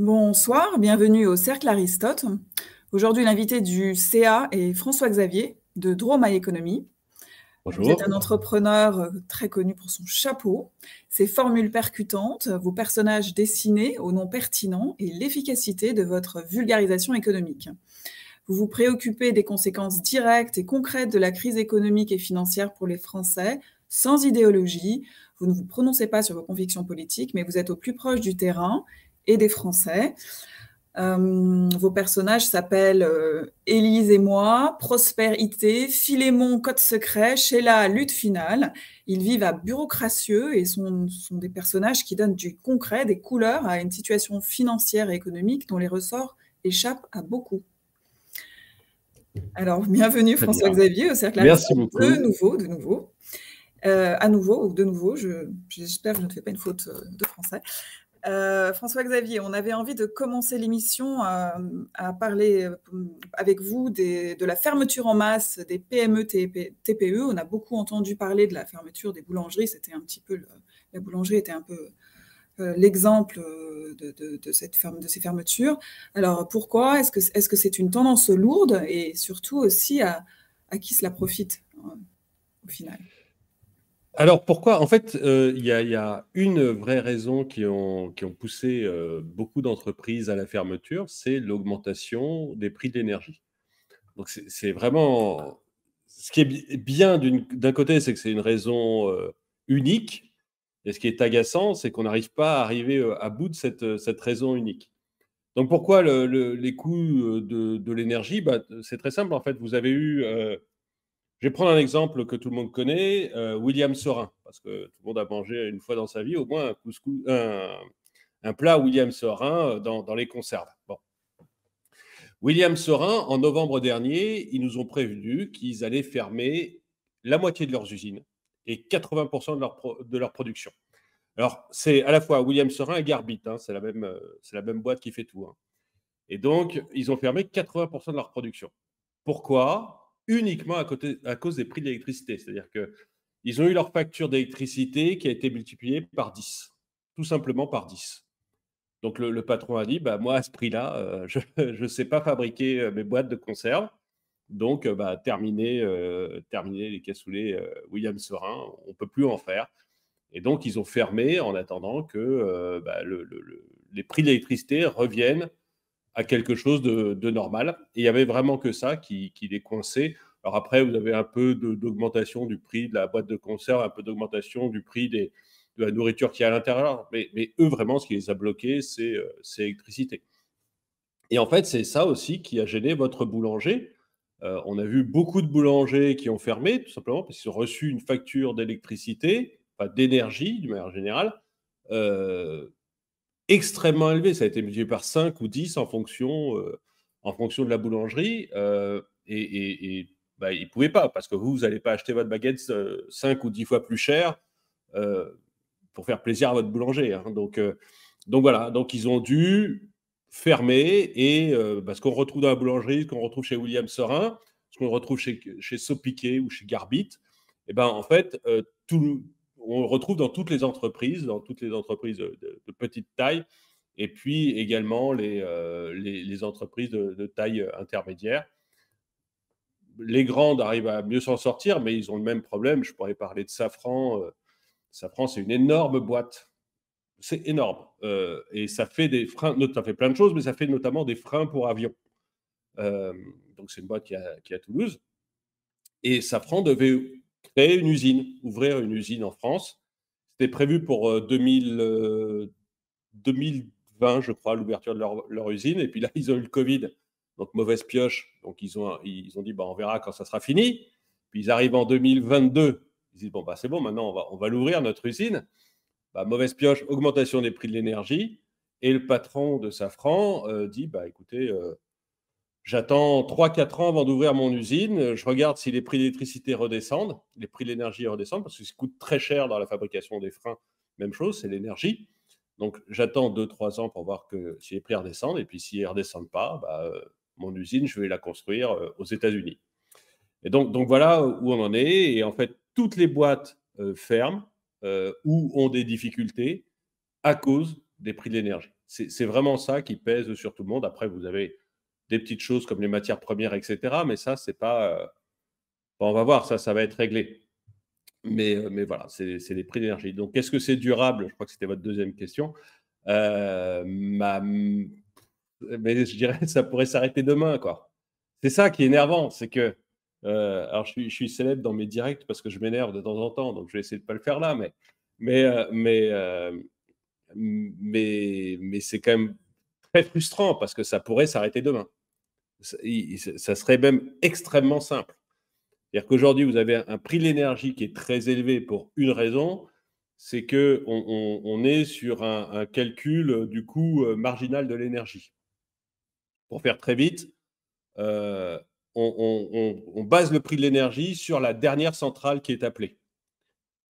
Bonsoir, bienvenue au Cercle Aristote. Aujourd'hui, l'invité du CA est François Xavier de à Économie. Bonjour. Vous êtes un entrepreneur euh, très connu pour son chapeau, ses formules percutantes, vos personnages dessinés au nom pertinent et l'efficacité de votre vulgarisation économique. Vous vous préoccupez des conséquences directes et concrètes de la crise économique et financière pour les Français, sans idéologie. Vous ne vous prononcez pas sur vos convictions politiques, mais vous êtes au plus proche du terrain et des Français. Euh, vos personnages s'appellent euh, Élise et moi, Prospérité, Philémon, Code Secret, Sheila, Lutte Finale. Ils vivent à Bureaucratieux et sont, des personnages qui donnent du concret, des couleurs à une situation financière et économique dont les ressorts échappent à beaucoup. Alors, bienvenue François-Xavier au Cercle Merci beaucoup. De nouveau, de nouveau. Euh, à nouveau, ou de nouveau, j'espère que je ne fais pas une faute de français. Euh, François-Xavier, on avait envie de commencer l'émission euh, à parler euh, avec vous de la fermeture en masse des PME TPE. On a beaucoup entendu parler de la fermeture des boulangeries. C'était un petit peu la boulangerie était un peu l'exemple de, ces fermetures. Alors pourquoi Est-ce que c'est une tendance lourde et surtout aussi à, à qui cela profite hein, au final alors pourquoi En fait, euh, il y, a une vraie raison qui ont, qui ont poussé euh, beaucoup d'entreprises à la fermeture, c'est l'augmentation des prix de l'énergie. Donc c'est vraiment... Ce qui est bien d'un côté, c'est que c'est une raison euh, unique. Et ce qui est agaçant, c'est qu'on n'arrive pas à arriver à bout de cette, raison unique. Donc pourquoi les coûts de, l'énergie bah, C'est très simple, en fait. Vous avez eu je vais prendre un exemple que tout le monde connaît, euh, William Sorin, parce que tout le monde a mangé une fois dans sa vie au moins un, plat William Sorin euh, dans, les conserves. William Sorin, en novembre dernier, ils nous ont prévenu qu'ils allaient fermer la moitié de leurs usines et 80% de leur, production. Alors, c'est à la fois William Sorin et Garbit, hein, euh, c'est la, même, boîte qui fait tout. Hein. Et donc, ils ont fermé 80% de leur production. Pourquoi uniquement à, côté, à cause des prix d'électricité. C'est-à-dire qu'ils ont eu leur facture d'électricité qui a été multipliée par 10, tout simplement par 10. Donc le, patron a dit, bah, moi à ce prix-là, euh, je ne sais pas fabriquer euh, mes boîtes de conserve. Donc euh, bah, terminer, les cassoulets William Serin, on ne peut plus en faire. Et donc ils ont fermé en attendant que bah, les prix d'électricité reviennent à quelque chose de, normal. Et il y avait vraiment que ça qui, qui coinçait. Alors après, vous avez un peu d'augmentation du prix de la boîte de conserve, un peu d'augmentation du prix des, de la nourriture qui est à l'intérieur. Mais, eux, vraiment, ce qui les a bloqués, euh, c'est l'électricité. Et en fait, c'est ça aussi qui a gêné votre boulanger. Euh, on a vu beaucoup de boulangers qui ont fermé, tout simplement parce qu'ils ont reçu une facture d'électricité, pas d'énergie, d'une manière générale, euh, extrêmement élevé. Ça a été multiplié par 5 ou 10 en fonction, euh, en fonction de la boulangerie. Euh, et, bah, ils ne pouvaient pas, parce que vous, vous n'allez pas acheter votre baguette 5 euh, ou 10 fois plus cher pour faire plaisir à votre boulanger. Hein. Donc, donc voilà, donc ils ont dû fermer. Et parce bah, ce qu'on retrouve dans la boulangerie, ce qu'on retrouve chez William Serin, ce qu'on retrouve chez, chez Sopiquet ou chez Garbit, et eh ben, en fait, tout, on retrouve dans toutes les entreprises, dans toutes les entreprises de, petite taille, et puis également les, euh, entreprises de, taille euh, intermédiaire. Les grandes arrivent à mieux s'en sortir, mais ils ont le même problème. Je pourrais parler de Safran. Euh, Safran, c'est une énorme boîte. C'est énorme. et ça fait des freins, ça fait plein de choses, mais ça fait notamment des freins pour avion. donc c'est une boîte qui est à Toulouse. Et Safran devait créer une usine, ouvrir une usine en France. C'était prévu pour 2020, euh, euh, je crois, l'ouverture de leur, usine. Et puis là, ils ont eu le Covid, donc mauvaise pioche. Donc ils ont, ils ont dit, bah, on verra quand ça sera fini. Puis ils arrivent en 2022. Ils disent, bon, bah, c'est bon, maintenant on va, on va l'ouvrir, notre usine. Bah, mauvaise pioche, augmentation des prix de l'énergie. Et le patron de Safran euh, dit, bah, écoutez, J'attends 3-4 ans avant d'ouvrir mon usine. Je regarde si les prix d'électricité redescendent, les prix de l'énergie redescendent, parce que ça coûte très cher dans la fabrication des freins. Même chose, c'est l'énergie. Donc j'attends 2-3 ans pour voir que si les prix redescendent. Et puis s'ils ne redescendent pas, bah, euh, mon usine, je vais la construire euh, aux États-Unis. Et donc, donc voilà où on en est. Et en fait, toutes les boîtes euh, ferment ou ont des difficultés à cause des prix de l'énergie. C'est vraiment ça qui pèse sur tout le monde. Après, vous avez des petites choses comme les matières premières, etc. Mais ça, c'est pas. Euh, on va voir, ça, ça va être réglé. Mais, euh, mais voilà, c'est les prix d'énergie. Donc, est-ce que c'est durable Je crois que c'était votre deuxième question. Euh, mais je dirais ça pourrait s'arrêter demain, quoi. C'est ça qui est énervant, c'est que. alors, je suis, célèbre dans mes directs parce que je m'énerve de temps en temps, donc je vais essayer de ne pas le faire là, mais, mais, mais, mais, mais c'est quand même très frustrant parce que ça pourrait s'arrêter demain ça serait même extrêmement simple. C'est-à-dire qu'aujourd'hui, vous avez un prix de l'énergie qui est très élevé pour une raison, c'est qu'on on, est sur un, calcul euh, du coût euh, marginal de l'énergie. Pour faire très vite, euh, on, base le prix de l'énergie sur la dernière centrale qui est appelée.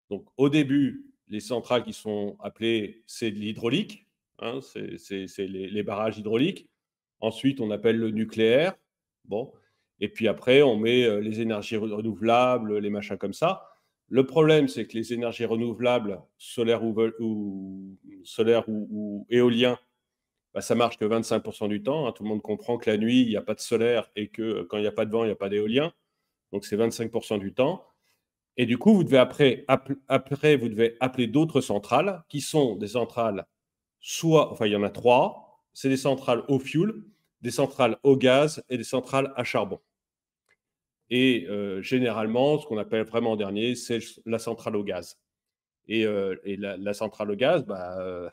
Donc au début, les centrales qui sont appelées, c'est de l'hydraulique, hein, c'est les barrages hydrauliques. Ensuite, on appelle le nucléaire. Bon. Et puis après, on met euh, les énergies renouvelables, les machins comme ça. Le problème, c'est que les énergies renouvelables, solaires ou, ou, solaire ou, éolien, bah, ça marche que 25% du temps. Hein. Tout le monde comprend que la nuit, il n'y a pas de solaire et que euh, quand il n'y a pas de vent, il n'y a pas d'éolien. Donc c'est 25% du temps. Et du coup, vous devez après, après vous devez appeler d'autres centrales qui sont des centrales, soit, enfin il y en a trois, c'est des centrales au fuel, des centrales au gaz et des centrales à charbon. Et euh, généralement, ce qu'on appelle vraiment en dernier, c'est la centrale au gaz. Et, euh, la, centrale au gaz, bah, euh,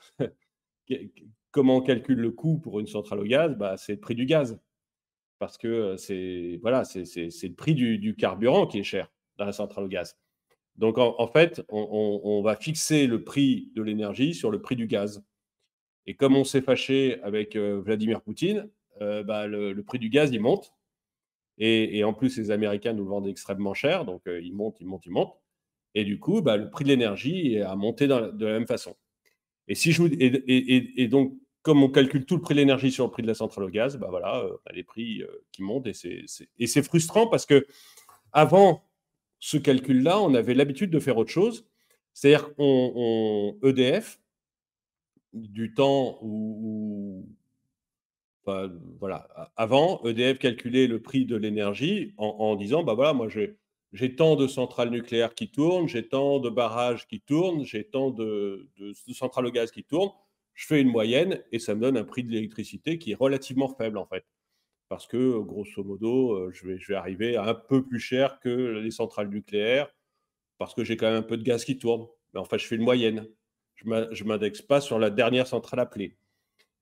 comment on calcule le coût pour une centrale au gaz bah, C'est le prix du gaz. Parce que c'est voilà, le prix du, carburant qui est cher dans la centrale au gaz. Donc en, fait, on va fixer le prix de l'énergie sur le prix du gaz. Et comme on s'est fâché avec euh, Vladimir Poutine, euh, bah, le, prix du gaz, il monte. Et, en plus, les Américains nous le vendent extrêmement cher, donc euh, il monte, il monte, il monte. Et du coup, bah, le prix de l'énergie a monté de la même façon. Et, si je vous, et, et, donc, comme on calcule tout le prix de l'énergie sur le prix de la centrale au gaz, bah voilà, les prix qui montent. Et c'est, frustrant parce que avant ce calcul-là, on avait l'habitude de faire autre chose. C'est-à-dire on, EDF, du temps où, voilà, avant, EDF calculait le prix de l'énergie en, disant, bah ben voilà, moi j'ai tant de centrales nucléaires qui tournent, j'ai tant de barrages qui tournent, j'ai tant de, centrales au gaz qui tournent, je fais une moyenne et ça me donne un prix de l'électricité qui est relativement faible en fait. Parce que grosso modo, euh, je vais, je vais arriver à un peu plus cher que les centrales nucléaires, parce que j'ai quand même un peu de gaz qui tourne. Mais en fait, je fais une moyenne je ne m'indexe pas sur la dernière centrale appelée.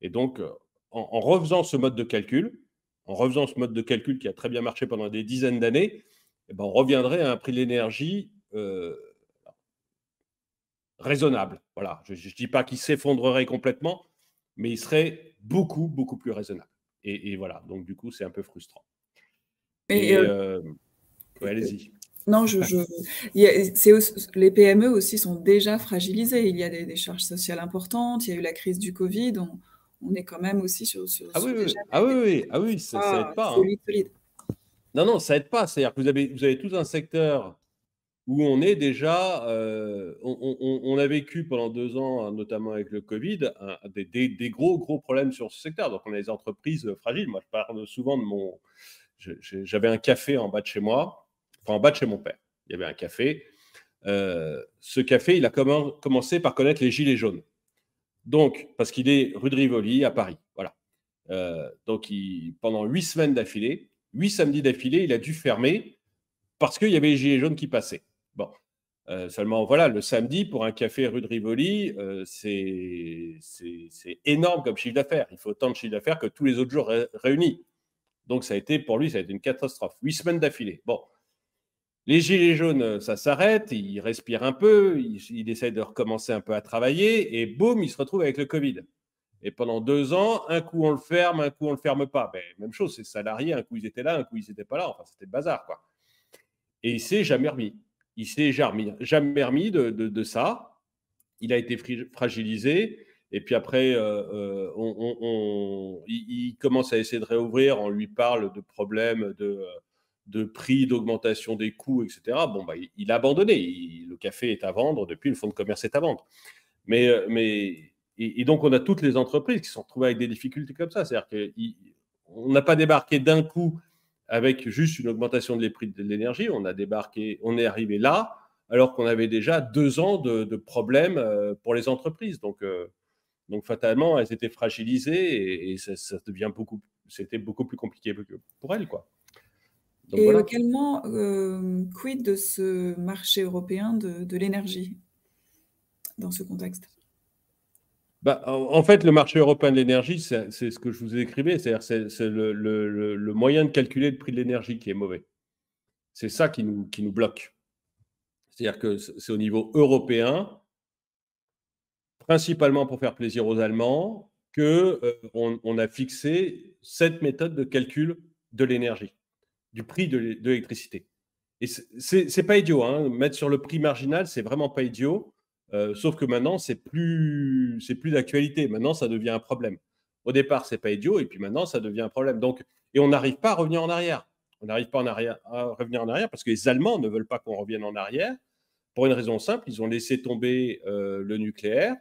Et donc, euh, en, refaisant ce mode de calcul, en refaisant ce mode de calcul qui a très bien marché pendant des dizaines d'années, eh ben, on reviendrait à un prix de l'énergie euh, raisonnable. Voilà, je ne dis pas qu'il s'effondrerait complètement, mais il serait beaucoup, beaucoup plus raisonnable. Et, voilà, donc du coup, c'est un peu frustrant. Euh, allez-y. Non, je, les PME aussi sont déjà fragilisées. Il y a des, charges sociales importantes, il y a eu la crise du Covid, on, est quand même aussi sur. sur ah, oui, ah, ah oui, ça, n'aide ah, pas. Hein. Non, non, ça n'aide pas. C'est-à-dire que vous avez, vous avez tout un secteur où on est déjà. Euh, on, a vécu pendant deux ans, notamment avec le Covid, des, des, gros, gros problèmes sur ce secteur. Donc on a des entreprises fragiles. Moi, je parle souvent de mon. J'avais un café en bas de chez moi enfin, en bas de chez mon père. Il y avait un café. Euh, ce café, il a commencé par connaître les Gilets jaunes. Donc, parce qu'il est rue de Rivoli à Paris. Voilà. Euh, donc, il, pendant huit semaines d'affilée, huit samedis d'affilée, il a dû fermer parce qu'il y avait les Gilets jaunes qui passaient. Bon. Euh, seulement, voilà, le samedi, pour un café rue de Rivoli, c'est énorme comme chiffre d'affaires. Il faut autant de chiffre d'affaires que tous les autres jours réunis. Donc, ça a été, pour lui, ça a été une catastrophe. Huit semaines d'affilée. Bon. Les gilets jaunes, euh, ça s'arrête, ils respirent un peu, ils, essayent de recommencer un peu à travailler, et boum, ils se retrouvent avec le Covid. Et pendant deux ans, un coup on le ferme, un coup on le ferme pas. Ben, même chose, ces salariés, un coup ils étaient là, un coup ils n'étaient pas là. Enfin, c'était le bazar, quoi. Et il s'est jamais remis. Il s'est jamais remis de, ça. Il a été fragilisé. Et puis après, euh, euh, on, il, commence à essayer de réouvrir. On lui parle de problèmes de de prix, d'augmentation des coûts, etc., bon, bah, il, a abandonné. le café est à vendre depuis, le fonds de commerce est à vendre. Mais, euh, mais, et, donc, on a toutes les entreprises qui sont retrouvées avec des difficultés comme ça. C'est-à-dire qu'on n'a pas débarqué d'un coup avec juste une augmentation des prix de l'énergie. On a débarqué, on est arrivé là, alors qu'on avait déjà deux ans de, problèmes euh, pour les entreprises. Donc, euh, donc fatalement, elles étaient fragilisées et, ça, devient beaucoup, c'était beaucoup plus compliqué pour elles, quoi et euh, quid de ce marché européen de, l'énergie dans ce contexte bah, en fait, le marché européen de l'énergie, c'est ce que je vous ai écrivais, c'est-à-dire c'est le, moyen de calculer le prix de l'énergie qui est mauvais. C'est ça qui nous, qui nous bloque. C'est-à-dire que c'est au niveau européen, principalement pour faire plaisir aux Allemands, qu'on euh, on a fixé cette méthode de calcul de l'énergie du prix de, l'électricité. Et c'est pas idiot, hein. mettre sur le prix marginal, c'est vraiment pas idiot. Euh, sauf que maintenant, c'est plus, c'est plus d'actualité. Maintenant, ça devient un problème. Au départ, c'est pas idiot, et puis maintenant, ça devient un problème. Donc, et on n'arrive pas à revenir en arrière. On n'arrive pas en arrière, à revenir en arrière parce que les Allemands ne veulent pas qu'on revienne en arrière pour une raison simple. Ils ont laissé tomber euh, le nucléaire,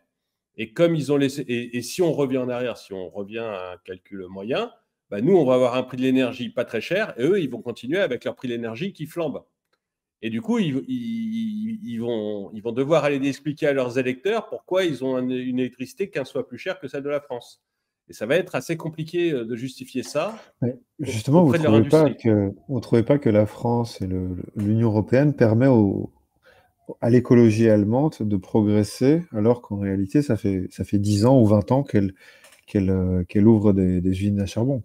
et comme ils ont laissé, et, et, si on revient en arrière, si on revient à un calcul moyen, bah, nous, on va avoir un prix de l'énergie pas très cher, et eux, ils vont continuer avec leur prix de l'énergie qui flambe. Et du coup, ils, vont, ils vont devoir aller expliquer à leurs électeurs pourquoi ils ont une électricité 15 soit plus chère que celle de la France. Et ça va être assez compliqué euh, de justifier ça. justement, vous ne trouvez, pas que, trouvez pas que la France et l'Union européenne permettent à l'écologie allemande de progresser, alors qu'en réalité, ça fait, ça fait 10 ans ou 20 ans qu'elle euh, qu'elle ouvre des, usines à charbon.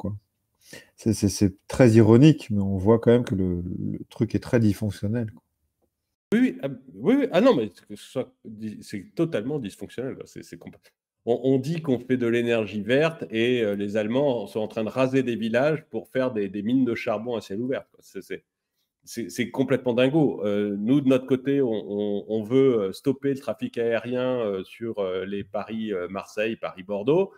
C'est très ironique, mais on voit quand même que le, truc est très dysfonctionnel. Ah, oui, oui, ah non, mais c'est totalement dysfonctionnel. on, dit qu'on fait de l'énergie verte et euh, les Allemands sont en train de raser des villages pour faire des, mines de charbon à ciel ouvert. C'est complètement dingo. Euh, nous, de notre côté, on, veut stopper le trafic aérien sur les Paris-Marseille, Paris-Bordeaux.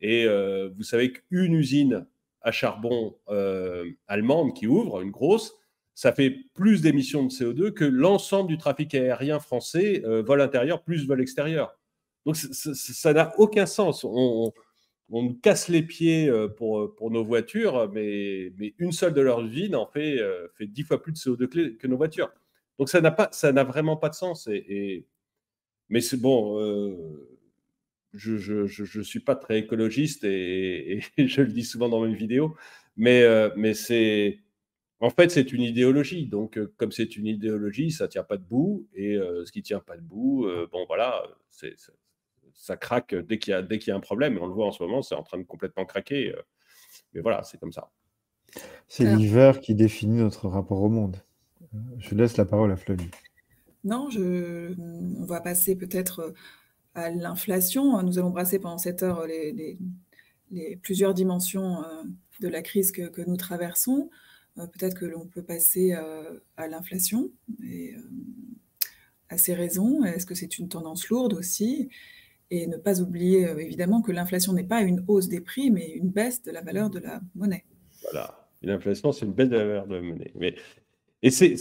Et euh, vous savez qu'une usine à charbon euh, allemande qui ouvre, une grosse, ça fait plus d'émissions de CO2 que l'ensemble du trafic aérien français, euh, vol intérieur plus vol extérieur. Donc ça n'a aucun sens. On, nous casse les pieds pour, pour nos voitures, mais, une seule de leurs usines en fait, fait fois plus de CO2 que, nos voitures. Donc ça n'a vraiment pas de sens. Et, mais c'est bon je ne suis pas très écologiste et, je le dis souvent dans mes vidéos, mais, euh, mais c'est. En fait, c'est une idéologie. Donc, euh, comme c'est une idéologie, ça ne tient pas debout. Et euh, ce qui ne tient pas debout, bon, voilà, ça, craque dès qu'il, y a, dès qu'il y a un problème. Et on le voit en ce moment, c'est en train de complètement craquer. mais voilà, c'est comme ça. C'est l'hiver qui définit notre rapport au monde. Je laisse la parole à Flavie. Non, je... on va passer peut-être à l'inflation. Nous allons brasser pendant cette heure les, plusieurs dimensions euh, de la crise que, nous traversons. Euh, peut-être que l'on peut passer euh, à l'inflation et à ses raisons. Est-ce que c'est une tendance lourde aussi Et ne pas oublier évidemment que l'inflation n'est pas une hausse des prix, mais une baisse de la valeur de la monnaie. Voilà. L'inflation, c'est une baisse de la valeur de la monnaie. Mais... Et c'est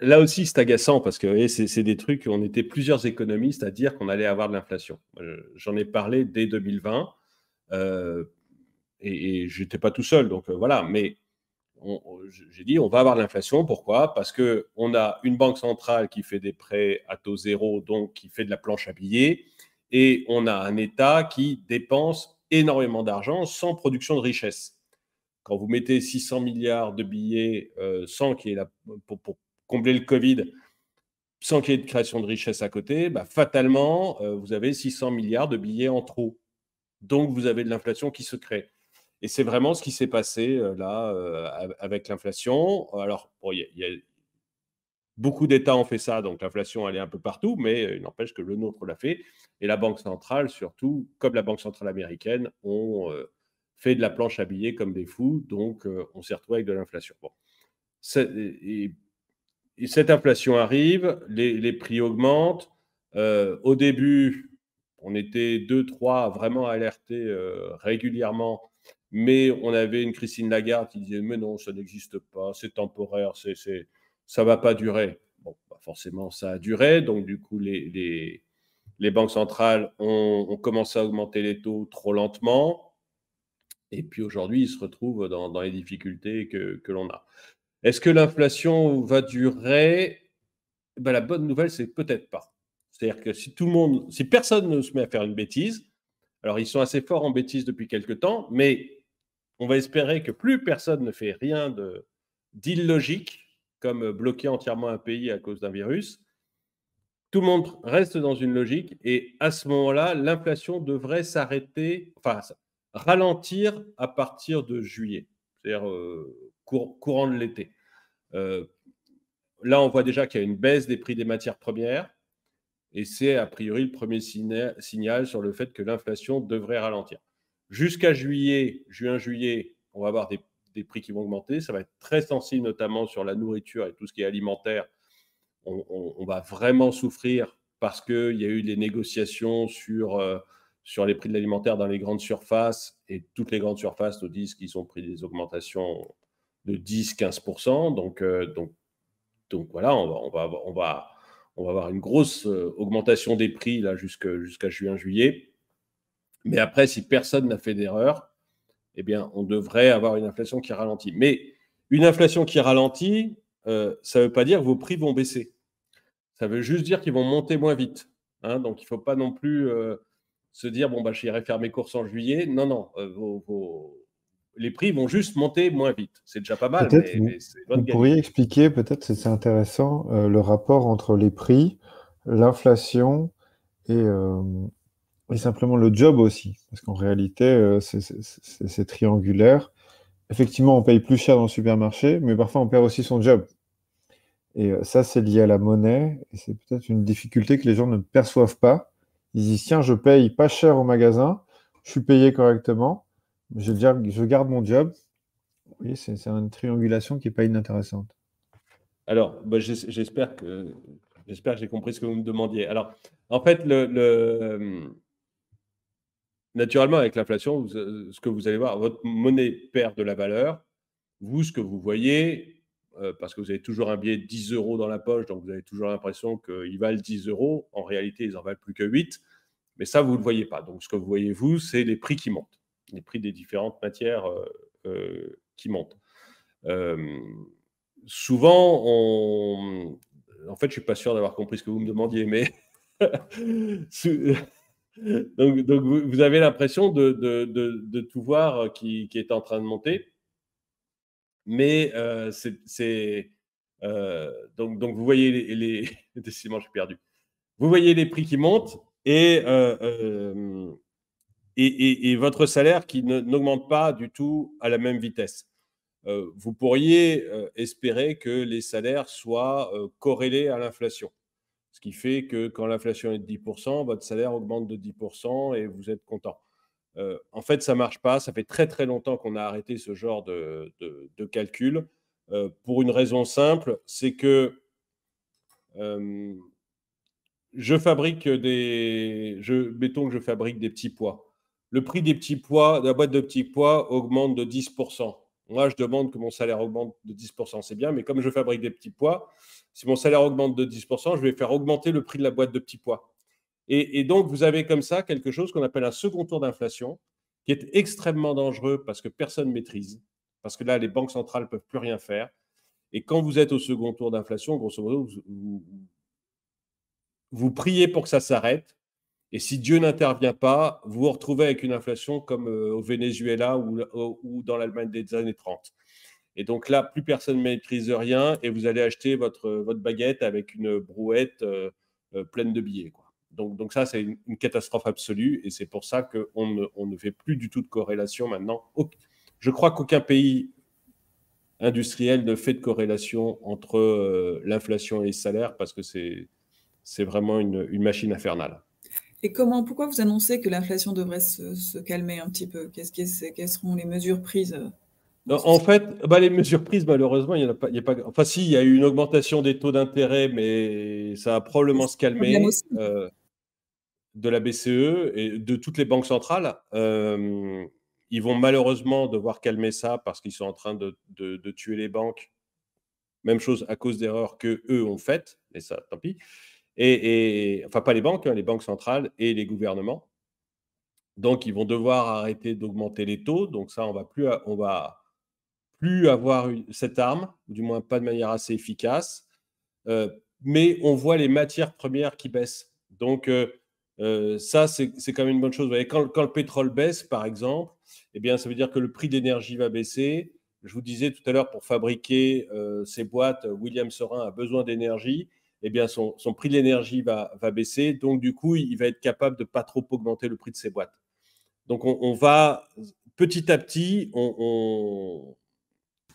là aussi, c'est agaçant parce que c'est des trucs, on était plusieurs économistes à dire qu'on allait avoir de l'inflation. J'en ai parlé dès 2020 euh, et, je j'étais pas tout seul, donc euh, voilà. Mais j'ai dit, on va avoir de l'inflation. Pourquoi Parce que a une banque centrale qui fait des prêts à taux zéro, donc qui fait de la planche à billets, et on a un État qui dépense énormément d'argent sans production de richesse quand vous mettez 600 milliards de billets sans qu'il y ait la, pour, combler le Covid sans qu'il y ait de création de richesse à côté, bah, fatalement, euh, vous avez 600 milliards de billets en trop. Donc, vous avez de l'inflation qui se crée. Et c'est vraiment ce qui s'est passé euh, là euh, avec l'inflation. Alors, il y a, beaucoup d'États ont fait ça, donc l'inflation, allait est un peu partout, mais il n'empêche que le nôtre l'a fait. Et la Banque centrale, surtout, comme la Banque centrale américaine, ont fait de la planche à billets comme des fous, donc on s'est retrouvé avec de l'inflation. Bon. Et cette inflation arrive, les, prix augmentent. Euh, au début, on était deux, trois vraiment alertés euh, régulièrement, mais on avait une Christine Lagarde qui disait Mais non, ça n'existe pas, c'est temporaire, c'est, ça ne va pas durer. Bon, bah, forcément, ça a duré. Donc, du coup, les, banques centrales ont, commencé à augmenter les taux trop lentement. Et puis aujourd'hui, ils se retrouvent dans, les difficultés que l'on a. Est-ce que l'inflation va durer ben, La bonne nouvelle, c'est peut-être pas. C'est-à-dire que si tout le monde, si personne ne se met à faire une bêtise, alors ils sont assez forts en bêtise depuis quelques temps, mais on va espérer que plus personne ne fait rien d'illogique, comme bloquer entièrement un pays à cause d'un virus. Tout le monde reste dans une logique et à ce moment-là, l'inflation devrait s'arrêter, enfin ralentir à partir de juillet, c'est-à-dire euh, courant de l'été. Euh, là, on voit déjà qu'il y a une baisse des prix des matières premières. Et c'est a priori le premier signal sur le fait que l'inflation devrait ralentir. Jusqu'à juillet, juin-juillet, on va avoir des, prix qui vont augmenter. Ça va être très sensible, notamment sur la nourriture et tout ce qui est alimentaire. On, va vraiment souffrir parce qu'il y a eu des négociations sur, euh, sur les prix de l'alimentaire dans les grandes surfaces. Et toutes les grandes surfaces nous disent qu'ils ont pris des augmentations de 10-15%. Donc, euh, donc, donc voilà, on va, on, va, on, va, on va avoir une grosse euh, augmentation des prix là jusqu'à juin-juillet. Mais après, si personne n'a fait d'erreur, eh bien, on devrait avoir une inflation qui ralentit. Mais une inflation qui ralentit, euh, ça ne veut pas dire que vos prix vont baisser. Ça veut juste dire qu'ils vont monter moins vite. Hein. donc, il ne faut pas non plus se dire, bon, bah, j'irai faire mes courses en juillet. Non, non, vos, les prix vont juste monter moins vite. C'est déjà pas mal. Mais, mais vous pourriez expliquer, peut-être, c'est intéressant, euh, le rapport entre les prix, l'inflation euh, et, simplement le job aussi. Parce qu'en réalité, euh, c'est triangulaire. Effectivement, on paye plus cher dans le supermarché, mais parfois on perd aussi son job. Et ça, c'est lié à la monnaie. Et c'est peut-être une difficulté que les gens ne perçoivent pas. Ils disent, tiens, je paye pas cher au magasin, je suis payé correctement je, garde mon job. Oui, c'est une triangulation qui n'est pas inintéressante. Alors, bah, j'espère que j'espère que j'ai compris ce que vous me demandiez. Alors, en fait, naturellement, avec l'inflation, euh, ce que vous allez voir, votre monnaie perd de la valeur. Vous, ce que vous voyez, euh, parce que vous avez toujours un billet de 10 euros dans la poche, donc vous avez toujours l'impression qu'ils valent 10 euros. En réalité, ils en valent plus que 8. Mais ça, vous ne le voyez pas. Donc, ce que vous voyez, vous, c'est les prix qui montent les prix des différentes matières euh, euh, qui montent. Euh, souvent, on... en fait, je ne suis pas sûr d'avoir compris ce que vous me demandiez, mais donc, vous, avez l'impression de, tout voir qui, est en train de monter. Mais c'est. donc, vous voyez les. décidément, je suis perdu. Vous voyez les prix qui montent et, et, votre salaire qui n'augmente pas du tout à la même vitesse. Euh, vous pourriez euh, espérer que les salaires soient euh, corrélés à l'inflation. Ce qui fait que quand l'inflation est de 10%, votre salaire augmente de 10% et vous êtes content. en fait, ça ne marche pas. Ça fait très très longtemps qu'on a arrêté ce genre de, calcul pour une raison simple, c'est que je fabrique des... Je, que je fabrique des petits pois le prix des petits pois, de la boîte de petits poids augmente de 10%. Moi, je demande que mon salaire augmente de 10%. C'est bien, mais comme je fabrique des petits poids, si mon salaire augmente de 10%, je vais faire augmenter le prix de la boîte de petits poids. Et, donc, vous avez comme ça quelque chose qu'on appelle un second tour d'inflation, qui est extrêmement dangereux parce que personne ne maîtrise, parce que là, les banques centrales ne peuvent plus rien faire. Et quand vous êtes au second tour d'inflation, grosso modo, vous priez pour que ça s'arrête, et si Dieu n'intervient pas, vous vous retrouvez avec une inflation comme euh, au Venezuela ou, dans l'Allemagne des années 30. Et donc là, plus personne ne maîtrise rien et vous allez acheter votre, votre baguette avec une brouette euh, euh, pleine de billets. Donc, donc ça, c'est une, catastrophe absolue et c'est pour ça qu'on ne, on ne fait plus du tout de corrélation maintenant. Je crois qu'aucun pays industriel ne fait de corrélation entre l'inflation et les salaires parce que c'est, c'est vraiment une machine infernale. Et comment, pourquoi vous annoncez que l'inflation devrait se, calmer un petit peu Quelles seront les mesures prises euh, en fait, bah, les mesures prises, malheureusement, il n'y a, pas, a pas. Enfin, si, il y a eu une augmentation des taux d'intérêt, mais ça va probablement se calmer euh, de la BCE et de toutes les banques centrales. Euh, ils vont malheureusement devoir calmer ça parce qu'ils sont en train de, tuer les banques. Même chose à cause d'erreurs que eux ont faites, mais ça, tant pis et, enfin pas les banques, hein, les banques centrales et les gouvernements. Donc, ils vont devoir arrêter d'augmenter les taux. Donc, ça, on va plus, on va plus avoir cette arme, du moins pas de manière assez efficace. Euh, mais on voit les matières premières qui baissent. Donc, euh, euh, ça, c'est quand même une bonne chose. Vous voyez, quand, quand, le pétrole baisse, par exemple, eh bien, ça veut dire que le prix d'énergie va baisser. Je vous disais tout à l'heure, pour fabriquer ces boîtes, William Sorin a besoin d'énergie eh bien son, prix de l'énergie va, baisser. Donc, du coup, il va être capable de ne pas trop augmenter le prix de ses boîtes. Donc, on, va petit à petit, on,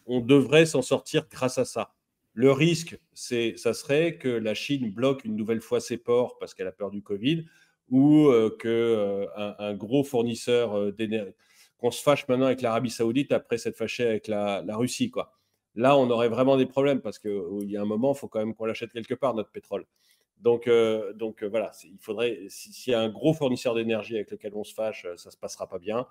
devrait s'en sortir grâce à ça. Le risque, c'est, ça serait que la Chine bloque une nouvelle fois ses ports parce qu'elle a peur du Covid ou euh, que euh, un, gros fournisseur euh, d'énergie qu'on se fâche maintenant avec l'Arabie Saoudite après s'être fâché avec la, la Russie, quoi. Là, on aurait vraiment des problèmes parce qu'il euh, y a un moment, il faut quand même qu'on l'achète quelque part, notre pétrole. Donc, euh, euh, voilà, il faudrait, s'il y a un gros fournisseur d'énergie avec lequel on se fâche, ça ne se passera pas bien.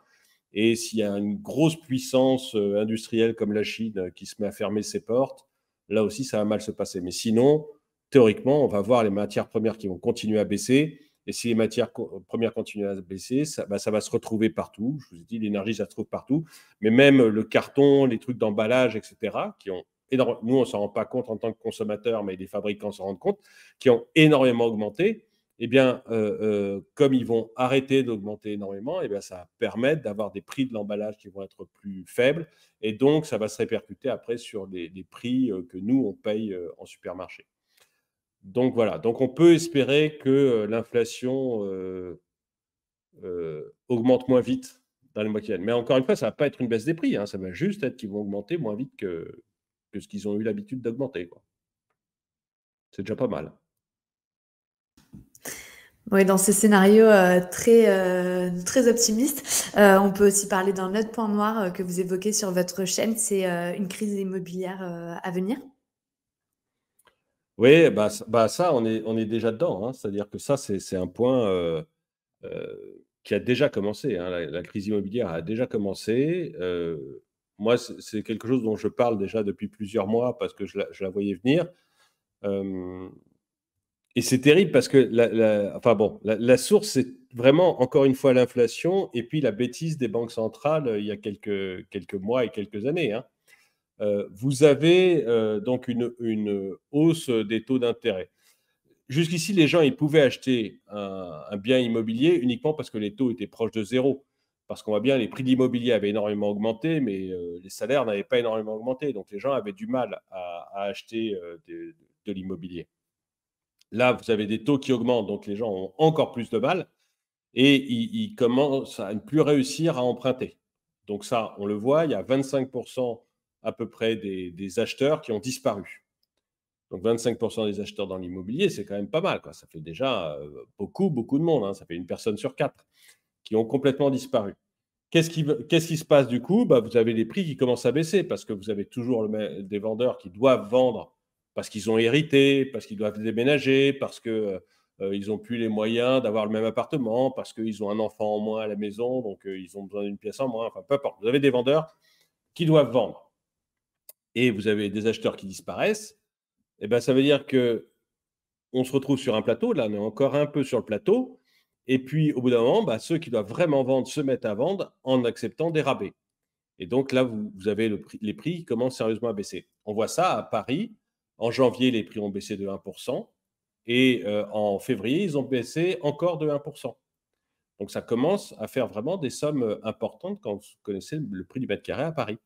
Et s'il y a une grosse puissance industrielle comme la Chine qui se met à fermer ses portes, là aussi, ça va mal se passer. Mais sinon, théoriquement, on va voir les matières premières qui vont continuer à baisser et si les matières euh, premières continuent à baisser, ça, bah, ça va se retrouver partout. Je vous ai dit, l'énergie, ça se trouve partout. Mais même euh, le carton, les trucs d'emballage, etc., qui ont nous, on ne s'en rend pas compte en tant que consommateur, mais les fabricants s'en rendent compte, qui ont énormément augmenté. Eh bien, euh, comme ils vont arrêter d'augmenter énormément, eh bien, ça va permettre d'avoir des prix de l'emballage qui vont être plus faibles. Et donc, ça va se répercuter après sur les prix que nous, on paye en supermarché. Donc voilà, donc on peut espérer que l'inflation augmente moins vite dans les mois qui viennent. Mais encore une fois, ça ne va pas être une baisse des prix, hein, ça va juste être qu'ils vont augmenter moins vite que, ce qu'ils ont eu l'habitude d'augmenter. C'est déjà pas mal. Oui, dans ce scénario très, très optimiste, euh, on peut aussi parler d'un autre point noir que vous évoquez sur votre chaîne, c'est une crise immobilière à venir. Oui, bah, bah, ça, on est, déjà dedans. Hein. C'est-à-dire que ça, c'est un point euh, euh, qui a déjà commencé. Hein. La, crise immobilière a déjà commencé. Euh, moi, c'est quelque chose dont je parle déjà depuis plusieurs mois parce que je la, voyais venir. et c'est terrible parce que la, enfin bon, la, source, c'est vraiment encore une fois l'inflation et puis la bêtise des banques centrales il y a quelques, quelques mois et quelques années. Hein. Euh, vous avez euh, donc une, hausse des taux d'intérêt. Jusqu'ici, les gens ils pouvaient acheter un, bien immobilier uniquement parce que les taux étaient proches de zéro. Parce qu'on voit bien, les prix de l'immobilier avaient énormément augmenté, mais euh, les salaires n'avaient pas énormément augmenté. Donc les gens avaient du mal à, acheter de, l'immobilier. Là, vous avez des taux qui augmentent, donc les gens ont encore plus de mal et ils, ils commencent à ne plus réussir à emprunter. Donc ça, on le voit, il y a 25% à peu près des, acheteurs qui ont disparu. Donc 25% des acheteurs dans l'immobilier, c'est quand même pas mal. Ça fait déjà euh, beaucoup, beaucoup de monde. Hein. Ça fait une personne sur quatre qui ont complètement disparu. Qu'est-ce qui, se passe du coup bah, Vous avez des prix qui commencent à baisser parce que vous avez toujours des vendeurs qui doivent vendre parce qu'ils ont hérité, parce qu'ils doivent déménager, parce qu'ils euh, n'ont plus les moyens d'avoir le même appartement, parce qu'ils ont un enfant en moins à la maison, donc euh, ils ont besoin d'une pièce en moins, enfin peu importe. Vous avez des vendeurs qui doivent vendre et vous avez des acheteurs qui disparaissent, eh ben, ça veut dire qu'on se retrouve sur un plateau. Là, on est encore un peu sur le plateau. Et puis, au bout d'un moment, bah, ceux qui doivent vraiment vendre se mettent à vendre en acceptant des rabais. Et donc là, vous, avez les prix qui commencent sérieusement à baisser. On voit ça à Paris. En janvier, les prix ont baissé de 1%. Et euh, en février, ils ont baissé encore de 1%. Donc ça commence à faire vraiment des sommes euh, importantes quand vous connaissez le prix du mètre carré à Paris.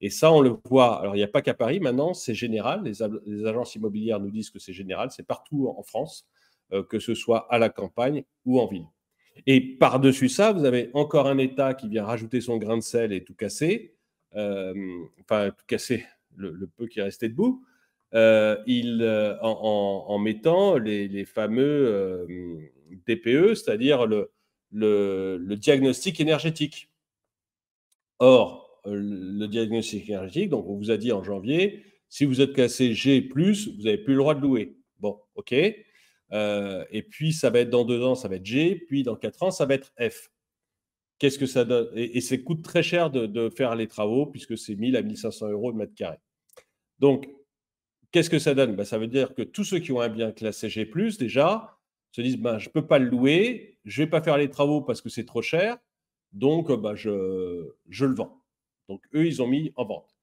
Et ça, on le voit. Alors, il n'y a pas qu'à Paris maintenant, c'est général. Les, agences immobilières nous disent que c'est général. C'est partout en France, euh, que ce soit à la campagne ou en ville. Et par-dessus ça, vous avez encore un État qui vient rajouter son grain de sel et tout casser. Euh, enfin, tout casser le, peu qui restait debout. Euh, il, en, mettant les, fameux DPE, c'est-à-dire le, le, le diagnostic énergétique. Or, le diagnostic énergétique. Donc, on vous a dit en janvier, si vous êtes classé G, vous n'avez plus le droit de louer. Bon, OK. Euh, et puis, ça va être dans deux ans, ça va être G. Puis, dans quatre ans, ça va être F. Qu'est-ce que ça donne et, ça coûte très cher de, faire les travaux, puisque c'est 1000 à 1500 euros le mètre carré. Donc, qu'est-ce que ça donne ben, Ça veut dire que tous ceux qui ont un bien classé G, déjà, se disent ben, je ne peux pas le louer, je ne vais pas faire les travaux parce que c'est trop cher, donc ben, je le vends. Donc, eux, ils ont mis en vente.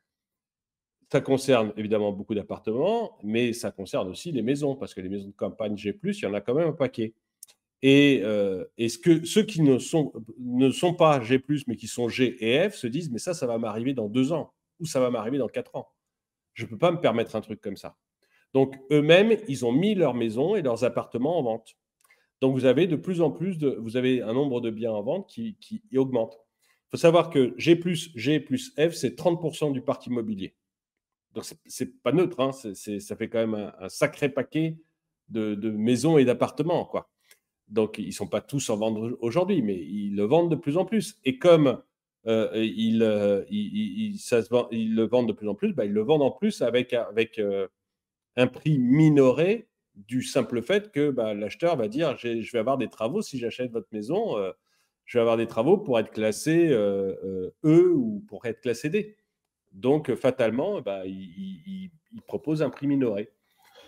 Ça concerne évidemment beaucoup d'appartements, mais ça concerne aussi les maisons, parce que les maisons de campagne G, il y en a quand même un paquet. Et, euh, ce que, ceux qui ne sont, pas G, mais qui sont G et F, se disent Mais ça, ça va m'arriver dans deux ans, ou ça va m'arriver dans quatre ans. Je ne peux pas me permettre un truc comme ça. Donc, eux-mêmes, ils ont mis leurs maisons et leurs appartements en vente. Donc, vous avez de plus en plus de. Vous avez un nombre de biens en vente qui, qui augmente faut savoir que G plus G plus F, c'est 30% du parc immobilier. Donc, ce n'est pas neutre, hein. ça fait quand même un, sacré paquet de, maisons et d'appartements. quoi. Donc, ils ne sont pas tous en vente aujourd'hui, mais ils le vendent de plus en plus. Et comme euh, ils, euh, se le vendent de plus en plus, bah, ils le vendent en plus avec, avec euh, un prix minoré du simple fait que bah, l'acheteur va dire je vais avoir des travaux si j'achète votre maison, je vais avoir des travaux pour être classé euh, euh, E ou pour être classé D. Donc, euh, fatalement, bah, il, propose un prix minoré.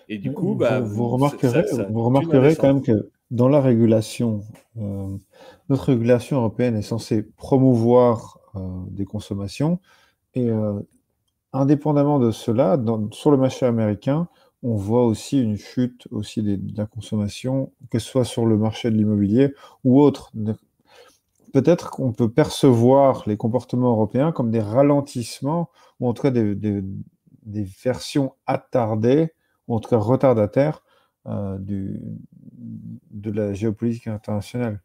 Et du coup, vous, bah, remarquerez, vous remarquerez quand même que dans la régulation, notre régulation européenne est censée promouvoir des consommations. Et indépendamment de cela, sur le marché américain, on voit aussi une chute aussi de la consommation, que ce soit sur le marché de l'immobilier ou autre peut-être qu'on peut percevoir les comportements européens comme des ralentissements, ou en tout cas des, versions attardées, ou en tout cas retardataires, euh, du, de la géopolitique internationale.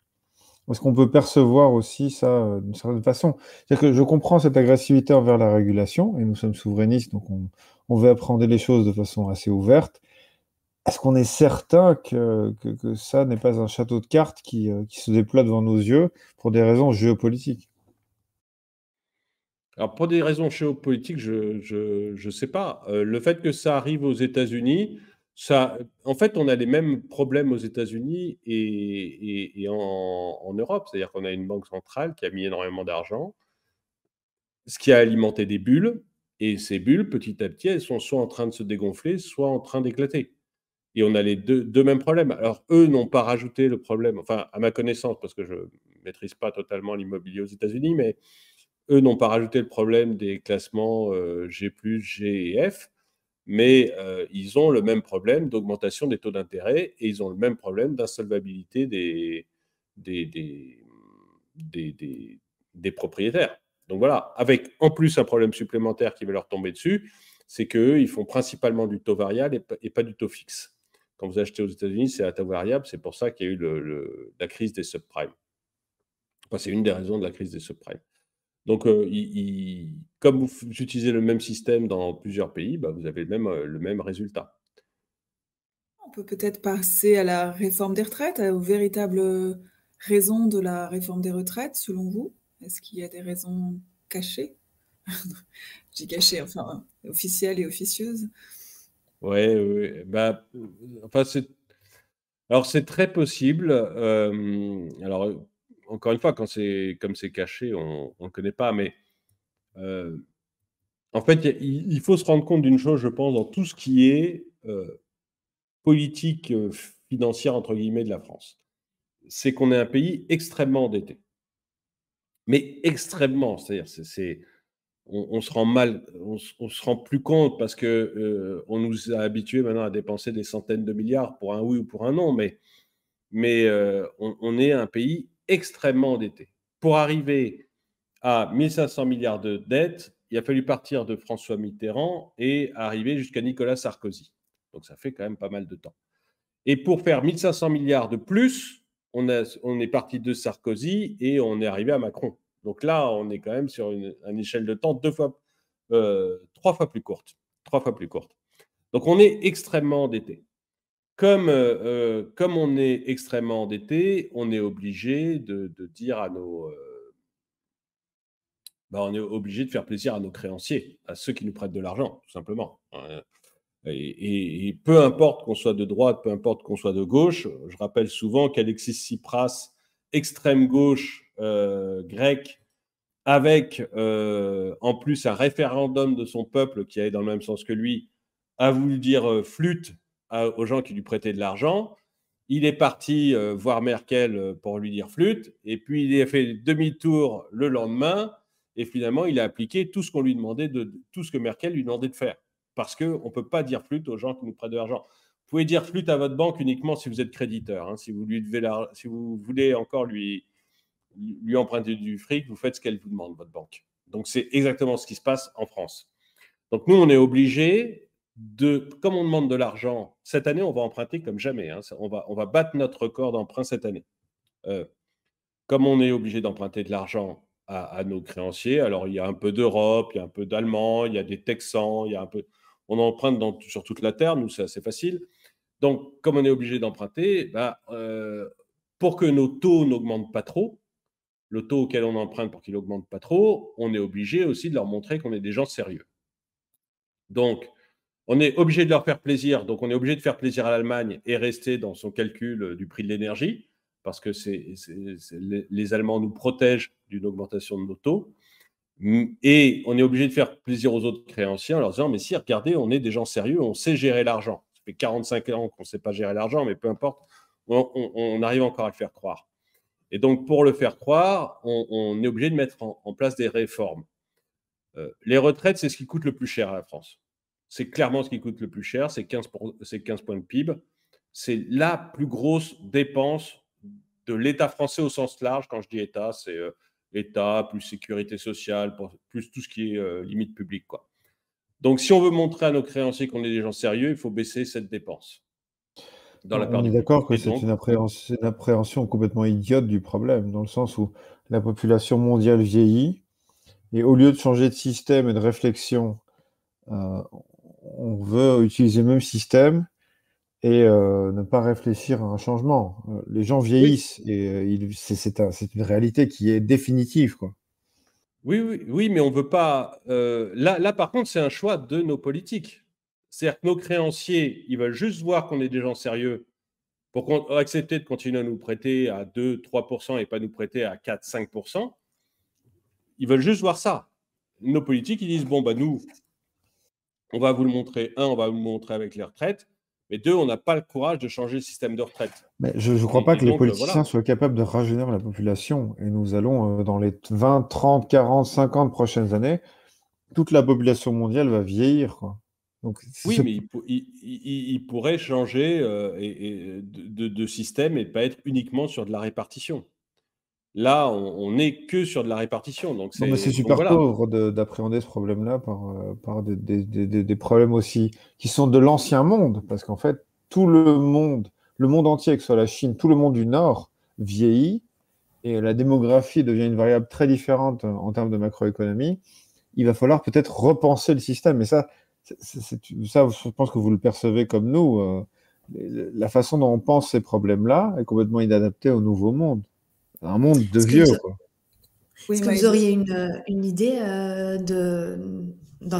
Est-ce qu'on peut percevoir aussi ça euh, d'une certaine façon cest que je comprends cette agressivité envers la régulation, et nous sommes souverainistes, donc on, on veut apprendre les choses de façon assez ouverte, est-ce qu'on est certain que, que, ça n'est pas un château de cartes qui, euh, qui, se déploie devant nos yeux pour des raisons géopolitiques Alors, pour des raisons géopolitiques, je ne sais pas. Euh, le fait que ça arrive aux États-Unis, ça, en fait, on a les mêmes problèmes aux États-Unis et, et, en, en, Europe. C'est-à-dire qu'on a une banque centrale qui a mis énormément d'argent, ce qui a alimenté des bulles. Et ces bulles, petit à petit, elles sont soit en train de se dégonfler, soit en train d'éclater et on a les deux, mêmes problèmes. Alors, eux n'ont pas rajouté le problème, enfin, à ma connaissance, parce que je ne maîtrise pas totalement l'immobilier aux États-Unis, mais eux n'ont pas rajouté le problème des classements euh, G, G et F, mais euh, ils ont le même problème d'augmentation des taux d'intérêt et ils ont le même problème d'insolvabilité des propriétaires. Donc voilà, avec en plus un problème supplémentaire qui va leur tomber dessus, c'est qu'eux, ils font principalement du taux variable et pas du taux fixe. Quand vous achetez aux États-Unis, c'est à taux variable. C'est pour ça qu'il y a eu la crise des subprimes. c'est une des raisons de la crise des subprimes. Donc, euh, comme vous utilisez le même système dans plusieurs pays, bah, vous avez le même, euh, le même résultat. On peut peut-être passer à la réforme des retraites, aux véritables raisons de la réforme des retraites, selon vous Est-ce qu'il y a des raisons cachées J'ai caché, enfin, officielles et officieuses. Ouais, oui. bah, euh, enfin, c'est. Alors, c'est très possible. alors, encore une fois, quand c'est comme c'est caché, on ne connaît pas. Mais en fait, il faut se rendre compte d'une chose, je pense, dans tout ce qui est politique financière, entre guillemets, de la France. C'est qu'on est un pays extrêmement endetté. Mais extrêmement, c'est-à-dire, c'est- on, se rend mal, on, se rend plus compte parce que euh, on nous a habitués maintenant à dépenser des centaines de milliards pour un oui ou pour un non, mais, mais euh, on, est un pays extrêmement endetté. Pour arriver à 1500 milliards de dettes, il a fallu partir de François Mitterrand et arriver jusqu'à Nicolas Sarkozy. Donc ça fait quand même pas mal de temps. Et pour faire 1500 milliards de plus, on, on est parti de Sarkozy et on est arrivé à Macron. Donc là, on est quand même sur une, échelle de temps deux fois, euh, trois fois plus courte. Trois fois plus courte. Donc on est extrêmement endetté. Comme, euh, euh, on est extrêmement endetté, on est obligé de, dire à nos. Bah, on est obligé de faire plaisir à nos créanciers, à ceux qui nous prêtent de l'argent, tout simplement. Hein. Et, et, peu importe qu'on soit de droite, peu importe qu'on soit de gauche, je rappelle souvent qu'Alexis Tsipras, extrême gauche, euh, grec avec euh, en plus un référendum de son peuple qui allait dans le même sens que lui, à vous dire euh, flûte aux gens qui lui prêtaient de l'argent. Il est parti voir Merkel pour lui dire flûte, et puis il a fait demi-tour le lendemain, et finalement il a appliqué tout ce qu'on lui demandait de tout ce que Merkel lui demandait de faire, parce que on peut pas dire flûte aux gens qui nous prêtent de l'argent. Vous pouvez dire flûte à votre banque uniquement si vous êtes créditeur, hein. si vous lui devez la, si vous voulez encore lui lui emprunter du fric, vous faites ce qu'elle vous demande, votre banque. Donc c'est exactement ce qui se passe en France. Donc nous, on est obligé de, comme on demande de l'argent, cette année, on va emprunter comme jamais. Hein. on, va, on va battre notre record d'emprunt cette année. Euh, comme on est obligé d'emprunter de l'argent à, nos créanciers, alors il y a un peu d'Europe, il y a un peu d'Allemand, il y a des Texans, il y a un peu... On emprunte sur toute la Terre, nous, c'est assez facile. Donc, comme on est obligé d'emprunter, bah, euh, pour que nos taux n'augmentent pas trop, le taux auquel on emprunte pour qu'il augmente pas trop, on est obligé aussi de leur montrer qu'on est des gens sérieux. Donc, on est obligé de leur faire plaisir, donc on est obligé de faire plaisir à l'Allemagne et rester dans son calcul euh, du prix de l'énergie, parce que les Allemands nous protègent d'une augmentation de nos taux. Hum, et on est obligé de faire plaisir aux autres créanciers en leur disant, mais si, regardez, on est des gens sérieux, on sait gérer l'argent. Ça fait 45 ans qu'on ne sait pas gérer l'argent, mais peu importe, on arrive encore à le faire croire. Et donc, pour le faire croire, on, est obligé de mettre en, place des réformes. Euh, les retraites, c'est ce qui coûte le plus cher à la France. C'est clairement ce qui coûte le plus cher, c'est 15, points de PIB. C'est la plus grosse dépense de l'État français au sens large. Quand je dis État, c'est euh, État plus sécurité sociale, plus tout ce qui est euh, limite publique. Quoi. Donc, si on veut montrer à nos créanciers qu'on est des gens sérieux, il faut baisser cette dépense. On est d'accord que c'est une, appréhension, complètement idiote du problème, dans le sens où la population mondiale vieillit, et au lieu de changer de système et de réflexion, euh, on veut utiliser le même système et euh, ne pas réfléchir à un changement. Euh, les gens vieillissent et c'est une réalité qui est définitive. Quoi. Oui, oui, oui, mais on ne veut pas. là, par contre, c'est un choix de nos politiques. C'est-à-dire que nos créanciers, ils veulent juste voir qu'on est des gens sérieux pour accepter de continuer à nous prêter à 2-3% et pas nous prêter à 4-5%. Ils veulent juste voir ça. Nos politiques, ils disent, bon, bah nous, on va vous le montrer. Un, on va vous le montrer avec les retraites. Mais deux, on n'a pas le courage de changer le système de retraite. Mais je ne crois pas que les euh, politiciens soient capables de rajeunir la population. Et nous allons, euh, dans les 20, 30, 40, 50 prochaines années, toute la population mondiale va vieillir oui, mais il, pourrait changer euh, et, de, système et pas être uniquement sur de la répartition. Là, on n'est que sur de la répartition. Donc c'est super pauvre d'appréhender ce problème-là par, euh, par des, problèmes aussi qui sont de l'ancien monde, parce qu'en fait, tout le monde, le monde entier, que ce soit la Chine, tout le monde du Nord vieillit, et la démographie devient une variable très différente en termes de macroéconomie. Il va falloir peut-être repenser le système, mais ça, ça, je pense que vous le percevez comme nous. Euh, la façon dont on pense ces problèmes-là est complètement inadaptée au nouveau monde. Un monde de vieux, Est-ce que vous auriez une, euh, idée euh, de, dans,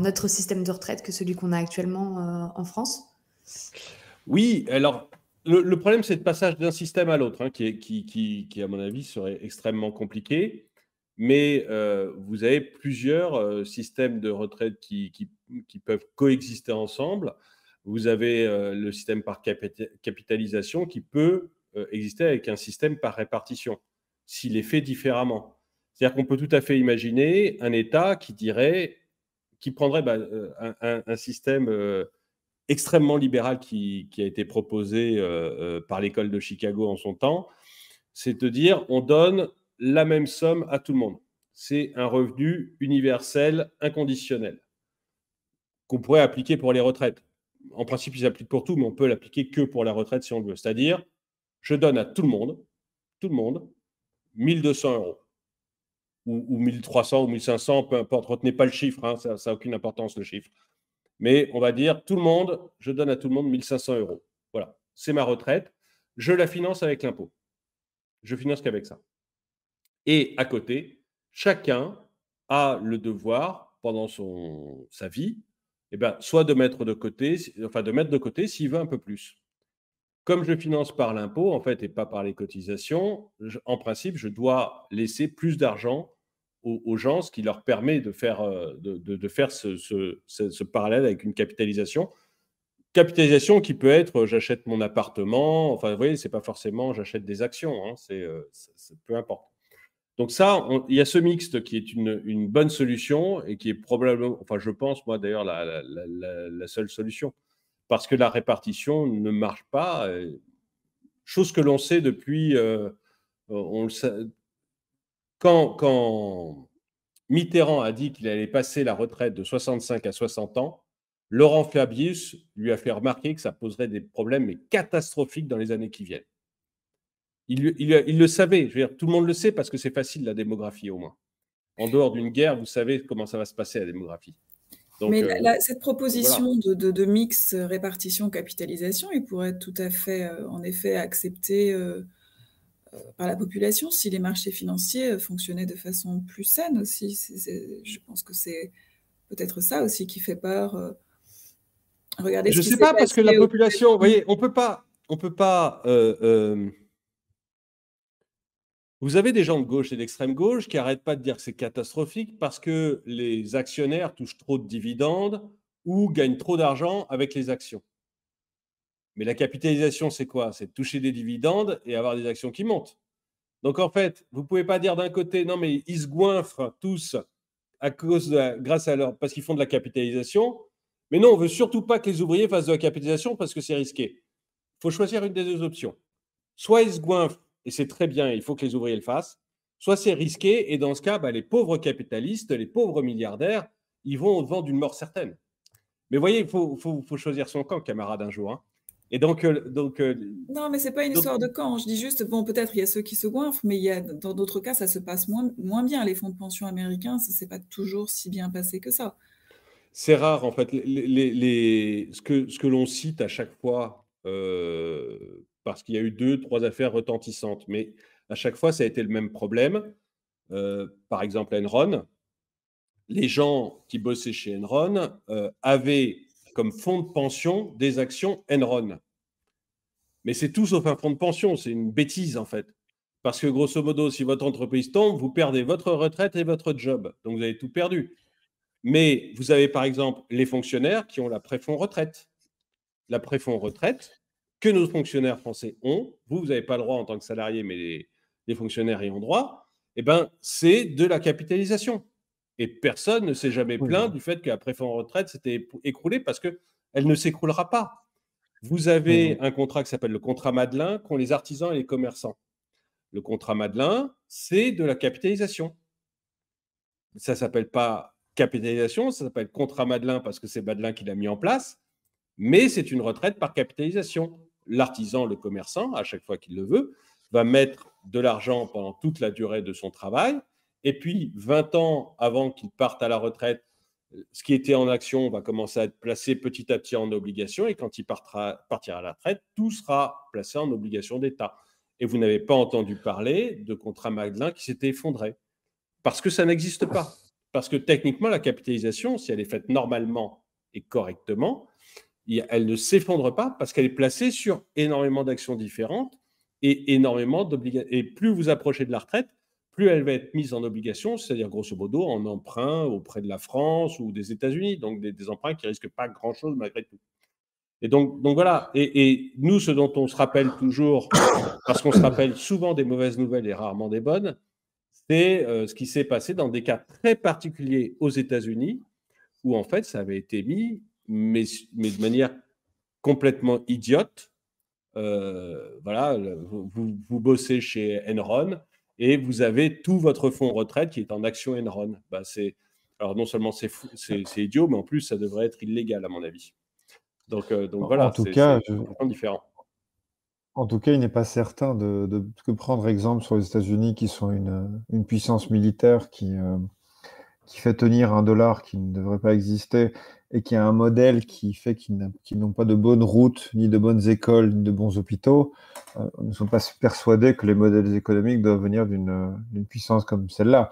notre système de retraite que celui qu'on a actuellement en France Oui, alors le, problème c'est le passage d'un système à l'autre, hein, qui, qui, à mon avis serait extrêmement compliqué mais euh, vous avez plusieurs euh, systèmes de retraite qui, peuvent coexister ensemble. Vous avez euh, le système par capitalisation qui peut exister avec un système par répartition, s'il est fait différemment. C'est-à-dire qu'on peut tout à fait imaginer un État qui dirait, qui prendrait bah, un, système extrêmement libéral qui, qui, a été proposé par l'école de Chicago en son temps, c'est de dire on donne la même somme à tout le monde. C'est un revenu universel, inconditionnel, qu'on pourrait appliquer pour les retraites. En principe, ils appliquent pour tout, mais on peut l'appliquer que pour la retraite si on le veut. C'est-à-dire, je donne à tout le monde, tout le monde, 1200 euros. Ou, ou 1300 ou 1500, peu importe, retenez pas le chiffre, hein, ça n'a aucune importance le chiffre. Mais on va dire, tout le monde, je donne à tout le monde 1500 euros. Voilà, c'est ma retraite. Je la finance avec l'impôt. Je finance qu'avec ça. Et à côté, chacun a le devoir pendant son, sa vie, eh ben, soit de mettre de côté, enfin de mettre de côté s'il veut un peu plus. Comme je finance par l'impôt en fait et pas par les cotisations, en principe, je dois laisser plus d'argent aux, gens, ce qui leur permet de faire, euh, de, faire ce, parallèle avec une capitalisation. Capitalisation qui peut être euh, j'achète mon appartement, enfin vous voyez, c'est pas forcément j'achète des actions, hein, c'est euh, peu importe. Donc ça, il y a ce mixte qui est une, bonne solution et qui est probablement, enfin je pense moi d'ailleurs, la, seule solution. Parce que la répartition ne marche pas, euh, chose que l'on sait depuis, euh, euh, on le sait, quand, quand Mitterrand a dit qu'il allait passer la retraite de 65 à 60 ans, Laurent Fabius lui a fait remarquer que ça poserait des problèmes catastrophiques dans les années qui viennent. Il, le savait, tout le monde le sait parce que c'est facile la démographie au moins. En dehors d'une guerre, vous savez comment ça va se passer la démographie. Mais euh, cette proposition de, mix euh, répartition-capitalisation, il pourrait tout à fait, euh, en effet, accepté par la population si les marchés financiers fonctionnaient de façon plus saine aussi. je pense que c'est peut-être ça aussi qui fait peur. Regardez. Je ne sais pas parce que la population, vous voyez, on peut pas, on peut pas vous avez des gens de gauche et d'extrême gauche qui n'arrêtent pas de dire que c'est catastrophique parce que les actionnaires touchent trop de dividendes ou gagnent trop d'argent avec les actions. Mais la capitalisation, c'est quoi C'est toucher des dividendes et avoir des actions qui montent. Donc en fait, vous ne pouvez pas dire d'un côté, non mais ils se goinfrent tous à cause de grâce à leur, parce qu'ils font de la capitalisation. Mais non, on ne veut surtout pas que les ouvriers fassent de la capitalisation parce que c'est risqué. Il faut choisir une des deux options. Soit ils se goinfrent et c'est très bien, il faut que les ouvriers le fassent, soit c'est risqué, et dans ce cas, bah, les pauvres capitalistes, les pauvres milliardaires, ils vont au-devant d'une mort certaine. Mais vous voyez, il faut, choisir son camp, camarade, un jour. Hein. Et donc, euh, donc euh, non, mais ce n'est pas une histoire de camp. Je dis juste, bon, peut-être il y a ceux qui se goinfrent, mais y a, dans d'autres cas, ça se passe moins, bien. Les fonds de pension américains, ça s'est pas toujours si bien passé que ça. C'est rare, en fait. ce que, l'on cite à chaque fois euh, parce qu'il y a eu deux, trois affaires retentissantes. Mais à chaque fois, ça a été le même problème. Euh, par exemple, Enron, les gens qui bossaient chez Enron euh, avaient comme fonds de pension des actions Enron. Mais c'est tout sauf un fonds de pension, c'est une bêtise en fait. Parce que grosso modo, si votre entreprise tombe, vous perdez votre retraite et votre job. Donc vous avez tout perdu. Mais vous avez par exemple les fonctionnaires qui ont la préfond retraite. La préfond retraite, que nos fonctionnaires français ont, vous, vous n'avez pas le droit en tant que salarié, mais les, fonctionnaires y ont droit, eh ben, c'est de la capitalisation. Et personne ne s'est jamais plaint du fait qu'après la en retraite c'était écroulé parce qu'elle ne s'écroulera pas. Vous avez un contrat qui s'appelle le contrat Madelin qu'ont les artisans et les commerçants. Le contrat Madelin, c'est de la capitalisation. Ça ne s'appelle pas capitalisation, ça s'appelle contrat Madelin parce que c'est Madelin qui l'a mis en place, mais c'est une retraite par capitalisation l'artisan, le commerçant, à chaque fois qu'il le veut, va mettre de l'argent pendant toute la durée de son travail. Et puis, 20 ans avant qu'il parte à la retraite, ce qui était en action va commencer à être placé petit à petit en obligation. Et quand il partira, à la retraite, tout sera placé en obligation d'État. Et vous n'avez pas entendu parler de contrat Maglin qui s'était effondré. Parce que ça n'existe pas. Parce que techniquement, la capitalisation, si elle est faite normalement et correctement, elle ne s'effondre pas parce qu'elle est placée sur énormément d'actions différentes et énormément d'obligations. Et plus vous approchez de la retraite, plus elle va être mise en obligation, c'est-à-dire grosso modo en emprunt auprès de la France ou des États-Unis, donc des, emprunts qui risquent pas grand-chose malgré tout. Et donc, voilà. Et, nous, ce dont on se rappelle toujours, parce qu'on se rappelle souvent des mauvaises nouvelles et rarement des bonnes, c'est euh, ce qui s'est passé dans des cas très particuliers aux États-Unis, où en fait, ça avait été mis mais, mais de manière complètement idiote. Euh, voilà, vous, vous, bossez chez Enron et vous avez tout votre fonds retraite qui est en action Enron. Bah, c'est alors non seulement c'est, c'est, c'est idiot, mais en plus ça devrait être illégal à mon avis. Donc, euh, donc voilà, en tout c'est, cas, différent. En tout cas, il n'est pas certain de, de, prendre exemple sur les États-Unis qui sont une, une puissance militaire qui, euh, qui fait tenir un dollar qui ne devrait pas exister et qui a un modèle qui fait qu'ils n'ont pas de bonnes routes, ni de bonnes écoles, ni de bons hôpitaux, euh, ne sont pas persuadés que les modèles économiques doivent venir d'une puissance comme celle-là.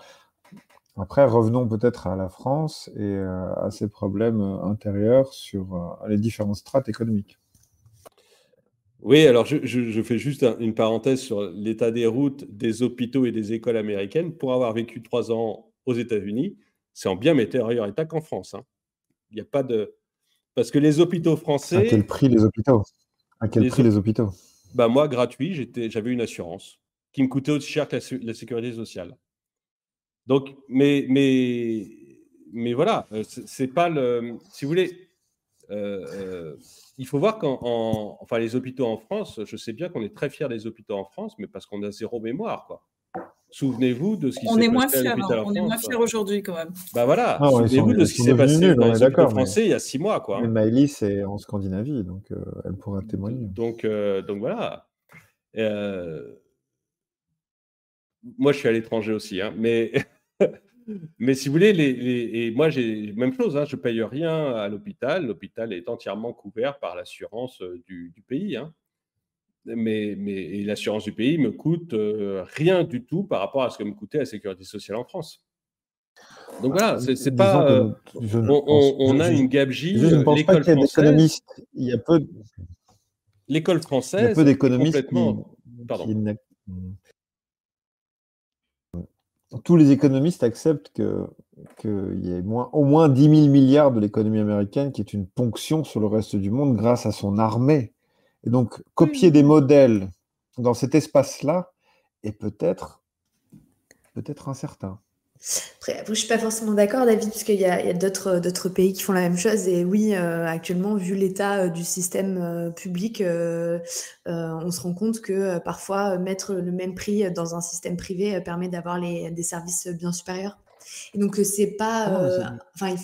Après, revenons peut-être à la France et euh, à ses problèmes euh, intérieurs sur les différentes strates économiques. Oui, alors je, fais juste une parenthèse sur l'état des routes, des hôpitaux et des écoles américaines. Pour avoir vécu trois ans aux États-Unis, c'est en bien meilleur état qu'en France. Hein. Il n'y a pas de. Parce que les hôpitaux français. À quel prix les hôpitaux À quel prix les hôpitaux bah Moi, gratuit, j'avais une assurance qui me coûtait aussi cher que la, sécurité sociale. Donc, mais, mais, mais voilà, euh, c'est pas le. Si vous voulez, euh, euh, il faut voir qu'en. Enfin, les hôpitaux en France, je sais bien qu'on est très fiers des hôpitaux en France, mais parce qu'on a zéro mémoire, quoi. Souvenez-vous de ce qui s'est passé hein. On est moins hein. fiers aujourd'hui quand même. Bah voilà, ah souvenez-vous de ce qui s'est passé dans les français il y a six mois. Quoi. Mais hein. Maëlys est en Scandinavie, donc euh, elle pourra témoigner. Donc, euh, donc voilà. Euh, moi, je suis à l'étranger aussi, mais... mais si vous voulez, les, et moi, j'ai même chose, je ne paye rien à l'hôpital. L'hôpital est entièrement couvert par l'assurance du, du pays. Hein mais, l'assurance du pays me coûte euh, rien du tout par rapport à ce que me coûtait la sécurité sociale en France. Donc voilà, euh, c'est pas. Euh, on, a une gabegie. Je ne pense pas qu'il y ait d'économistes. Il L'école française. d'économistes. Complètement... Pardon. Tous les économistes acceptent qu'il y ait au moins 10 000 milliards de l'économie américaine qui est une ponction sur le reste du monde grâce à son armée et donc, hmm. copier des modèles dans cet espace-là est peut-être peut-être incertain. je ne suis pas forcément d'accord, David, puisqu'il y a, d'autres pays qui font la même chose. Et oui, euh, actuellement, vu l'état euh, du système euh, public, on se rend compte que parfois, mettre le même prix dans un système privé permet d'avoir des services bien supérieurs donc, euh, c'est pas. Ah, euh,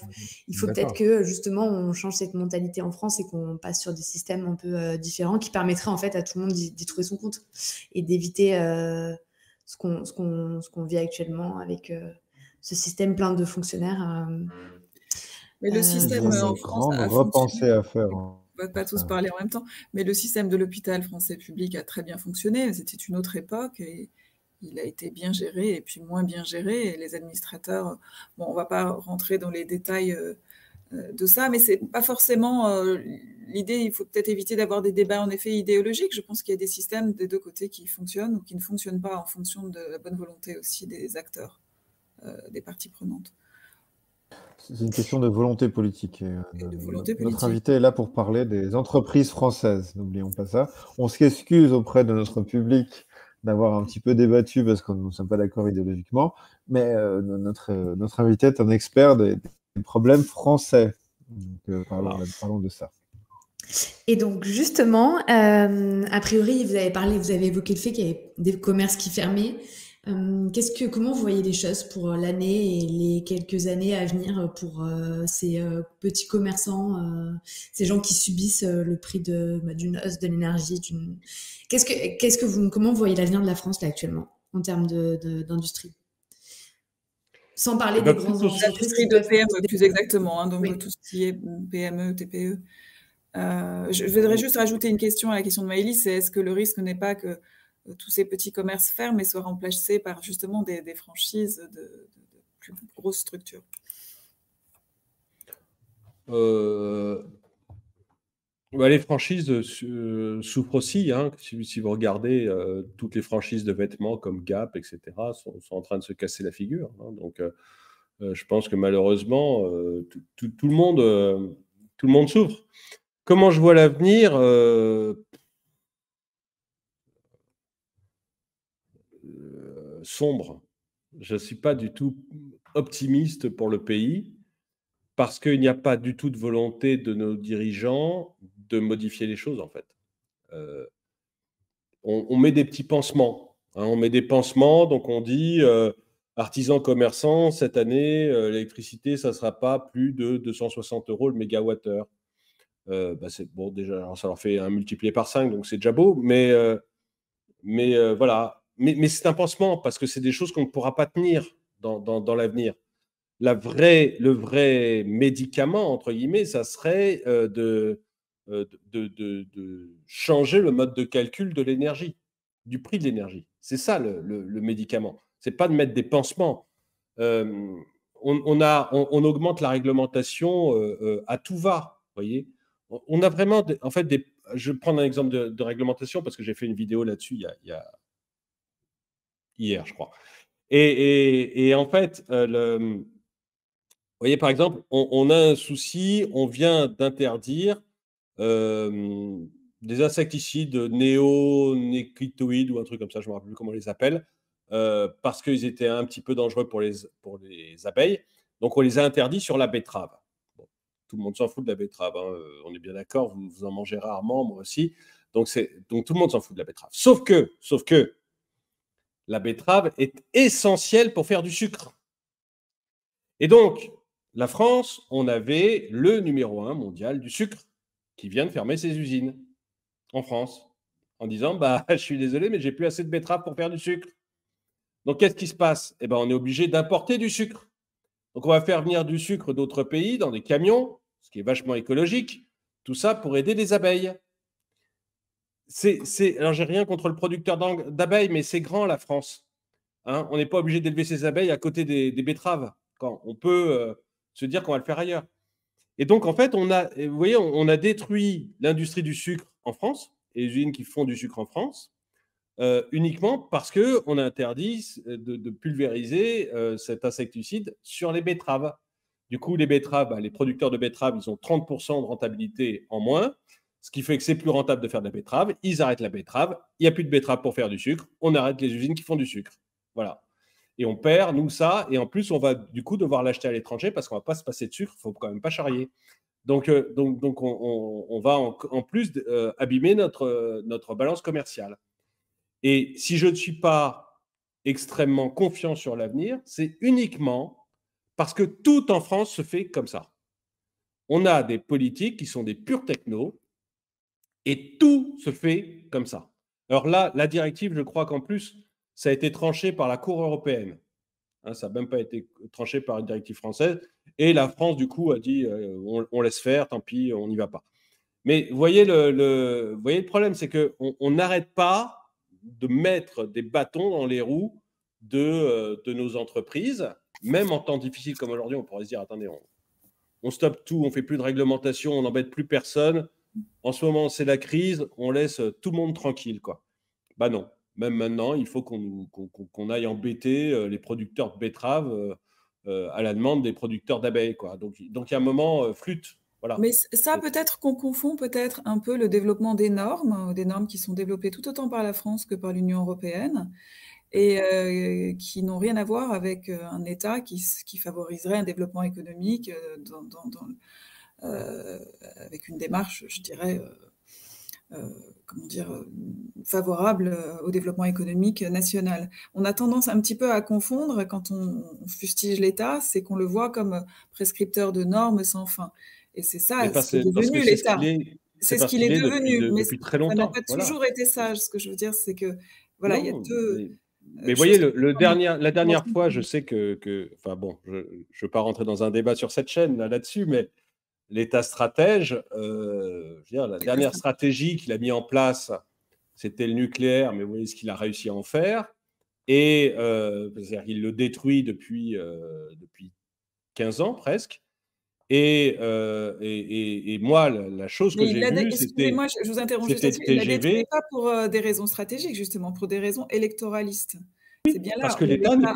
il faut, peut-être que justement, on change cette mentalité en France et qu'on passe sur des systèmes un peu euh, différents qui permettraient en fait à tout le monde d'y trouver son compte et d'éviter ce qu'on vit actuellement avec ce système plein de fonctionnaires. Mais le système en France. A repenser à faire. Hein. pas tous parler en même temps, mais le système de l'hôpital français public a très bien fonctionné. C'était une autre époque et, il a été bien géré et puis moins bien géré. les administrateurs, bon, on va pas rentrer dans les détails euh, euh, de ça, mais c'est pas forcément euh, l'idée. Il faut peut-être éviter d'avoir des débats en effet idéologiques. Je pense qu'il y a des systèmes des deux côtés qui fonctionnent ou qui ne fonctionnent pas en fonction de la bonne volonté aussi des acteurs, des parties prenantes. C'est une question de volonté politique. de volonté politique. Notre invité est là pour parler des entreprises françaises. N'oublions pas ça. On s'excuse auprès de notre public d'avoir un petit peu débattu parce qu'on ne sommes pas d'accord idéologiquement. Mais euh, notre, euh, notre invité est un expert des, problèmes français. Euh, ah. parlons, de ça. Et donc justement, a priori, vous avez parlé, vous avez évoqué le fait qu'il y avait des commerces qui fermaient, euh, quest comment vous voyez les choses pour euh, l'année et les quelques années à venir pour euh, ces petits commerçants, ces gens qui subissent le prix bah, d'une hausse de l'énergie d'une... Qu'est-ce que, vous, comment voyez l'avenir de la France actuellement en termes de, d'industrie Sans parler eh ben, des grandes entreprises. de PME, plus exactement, hein, donc tout ce qui est PME, TPE. je, voudrais juste rajouter une question à la question de Maëlys, c'est est-ce que le risque n'est pas que euh, tous ces petits commerces ferment et soient remplacés par justement des, franchises de, plus grosses structures euh, bah, Les franchises euh, souffrent aussi. Hein. si, vous regardez, toutes les franchises de vêtements comme Gap, etc., sont, en train de se casser la figure. Hein. donc, je pense que malheureusement, le monde, tout le monde souffre. Comment je vois l'avenir sombre. Je ne suis pas du tout optimiste pour le pays parce qu'il n'y a pas du tout de volonté de nos dirigeants de modifier les choses, en fait. Euh, on, met des petits pansements. Hein. on met des pansements, donc on dit euh, artisans commerçants, cette année, euh, l'électricité, ça ne sera pas plus de 260 euros le mégawattheure. Bah c'est bon, déjà, ça leur fait un multiplié par 5, donc c'est déjà beau, mais, mais voilà, mais, c'est un pansement parce que c'est des choses qu'on ne pourra pas tenir dans, l'avenir. La vraie, le vrai médicament, entre guillemets, ça serait euh, euh, de, de, changer le mode de calcul de l'énergie, du prix de l'énergie. C'est ça le, le, Ce médicament. C'est pas de mettre des pansements. Euh, on, a, on, augmente la réglementation à tout va, voyez. On a vraiment, en fait, des, je vais prendre un exemple de, réglementation parce que j'ai fait une vidéo là-dessus il y a hier, je crois. Et, en fait, euh, le, vous voyez, par exemple, on, a un souci, on vient d'interdire des insecticides néonéclitoïdes ou un truc comme ça, je ne me rappelle plus comment on les appelle, euh, parce qu'ils étaient un petit peu dangereux pour les, pour les abeilles. Donc, on les a interdits sur la betterave. tout le monde s'en fout de la betterave, hein, euh, on est bien d'accord, vous, vous en mangez rarement, moi aussi. Donc, donc tout le monde s'en fout de la betterave. Sauf que, sauf que, la betterave est essentielle pour faire du sucre. Et donc, la France, on avait le numéro un mondial du sucre qui vient de fermer ses usines en France en disant bah je suis désolé mais j'ai plus assez de betterave pour faire du sucre. Donc qu'est-ce qui se passe Eh ben on est obligé d'importer du sucre. Donc on va faire venir du sucre d'autres pays dans des camions, ce qui est vachement écologique, tout ça pour aider les abeilles c'est, alors j'ai rien contre le producteur d'abeilles, mais c'est grand la France. Hein. on n'est pas obligé d'élever ses abeilles à côté des, betteraves. Quand on peut euh, se dire qu'on va le faire ailleurs. Et donc en fait, on a, on, a détruit l'industrie du sucre en France et les usines qui font du sucre en France euh, uniquement parce que on a interdit euh, de, pulvériser cet insecticide sur les betteraves. Du coup, les betteraves, bah, les producteurs de betteraves, ils ont 30% de rentabilité en moins. Ce qui fait que c'est plus rentable de faire de la betterave. Ils arrêtent la betterave. Il n'y a plus de betterave pour faire du sucre. On arrête les usines qui font du sucre. Voilà. Et on perd, nous, ça. Et en plus, on va du coup devoir l'acheter à l'étranger parce qu'on ne va pas se passer de sucre. Il ne faut quand même pas charrier. Donc, euh, donc, donc on, va en, plus euh, abîmer notre, euh, notre balance commerciale. Et si je ne suis pas extrêmement confiant sur l'avenir, c'est uniquement parce que tout en France se fait comme ça. On a des politiques qui sont des purs technos, et tout se fait comme ça. Alors là, la directive, je crois qu'en plus, ça a été tranché par la Cour européenne. Hein, ça n'a même pas été tranché par une directive française. Et la France, du coup, a dit euh, on, laisse faire, tant pis, on n'y va pas. Mais vous voyez le, problème, c'est qu'on n'arrête pas de mettre des bâtons dans les roues euh, de, nos entreprises, même en temps difficile comme aujourd'hui, on pourrait se dire attendez, on, stoppe tout, on ne fait plus de réglementation, on n'embête plus personne en ce moment, c'est la crise, on laisse tout le monde tranquille. Quoi. Bah non, même maintenant, il faut qu'on aille embêter euh, les producteurs de betteraves euh, euh, à la demande des producteurs d'abeilles. Donc, donc, il y a un moment, flûte. Voilà. Mais ça, peut-être qu'on confond peut-être un peu le développement des normes, hein, des normes qui sont développées tout autant par la France que par l'Union européenne et qui n'ont rien à voir avec un État qui, favoriserait un développement économique dans euh, avec une démarche, je dirais, euh, euh, comment dire, favorable au développement économique national. On a tendance un petit peu à confondre quand on, fustige l'État, c'est qu'on le voit comme prescripteur de normes sans fin. Et c'est ça, c'est devenu l'État. C'est ce qu'il est, devenu, depuis, mais très longtemps. ça n'a pas toujours été sage. Ce que je veux dire, c'est que voilà, il y a deux. Mais... vous voyez, le, la dernière fois, je sais que, enfin bon, je ne veux pas rentrer dans un débat sur cette chaîne là-dessus, mais l'État stratège, euh, la dernière stratégie qu'il a mis en place, c'était le nucléaire, mais vous voyez ce qu'il a réussi à en faire. Et euh, il le détruit depuis, euh, depuis 15 ans presque. Et, moi, la, chose que j'ai vue, c'était moi je vous interromps juste pas pour des raisons stratégiques, justement, pour des raisons électoralistes. C'est bien là, parce que l'État n'est pas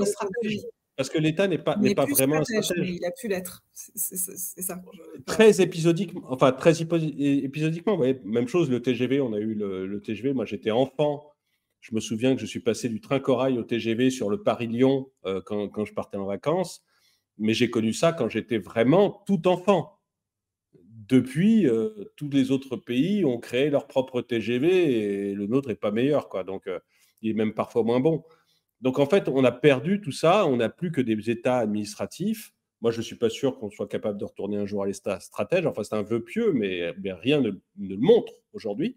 parce que l'État n'est pas, n'est pas vraiment il a pu l'être. C'est ça. Euh, très épisodique, enfin très épisodiquement, même chose, le TGV, on a eu le, TGV. Moi, j'étais enfant. Je me souviens que je suis passé du train corail au TGV sur le Paris-Lyon euh, quand, quand, je partais en vacances. Mais j'ai connu ça quand j'étais vraiment tout enfant. Depuis, euh, tous les autres pays ont créé leur propre TGV et le nôtre n'est pas meilleur. Quoi. Donc, il est même parfois moins bon. Donc en fait, on a perdu tout ça, on n'a plus que des États administratifs. Moi, je ne suis pas sûr qu'on soit capable de retourner un jour à l'État stratège. Enfin, c'est un vœu pieux, mais, rien ne, le montre aujourd'hui.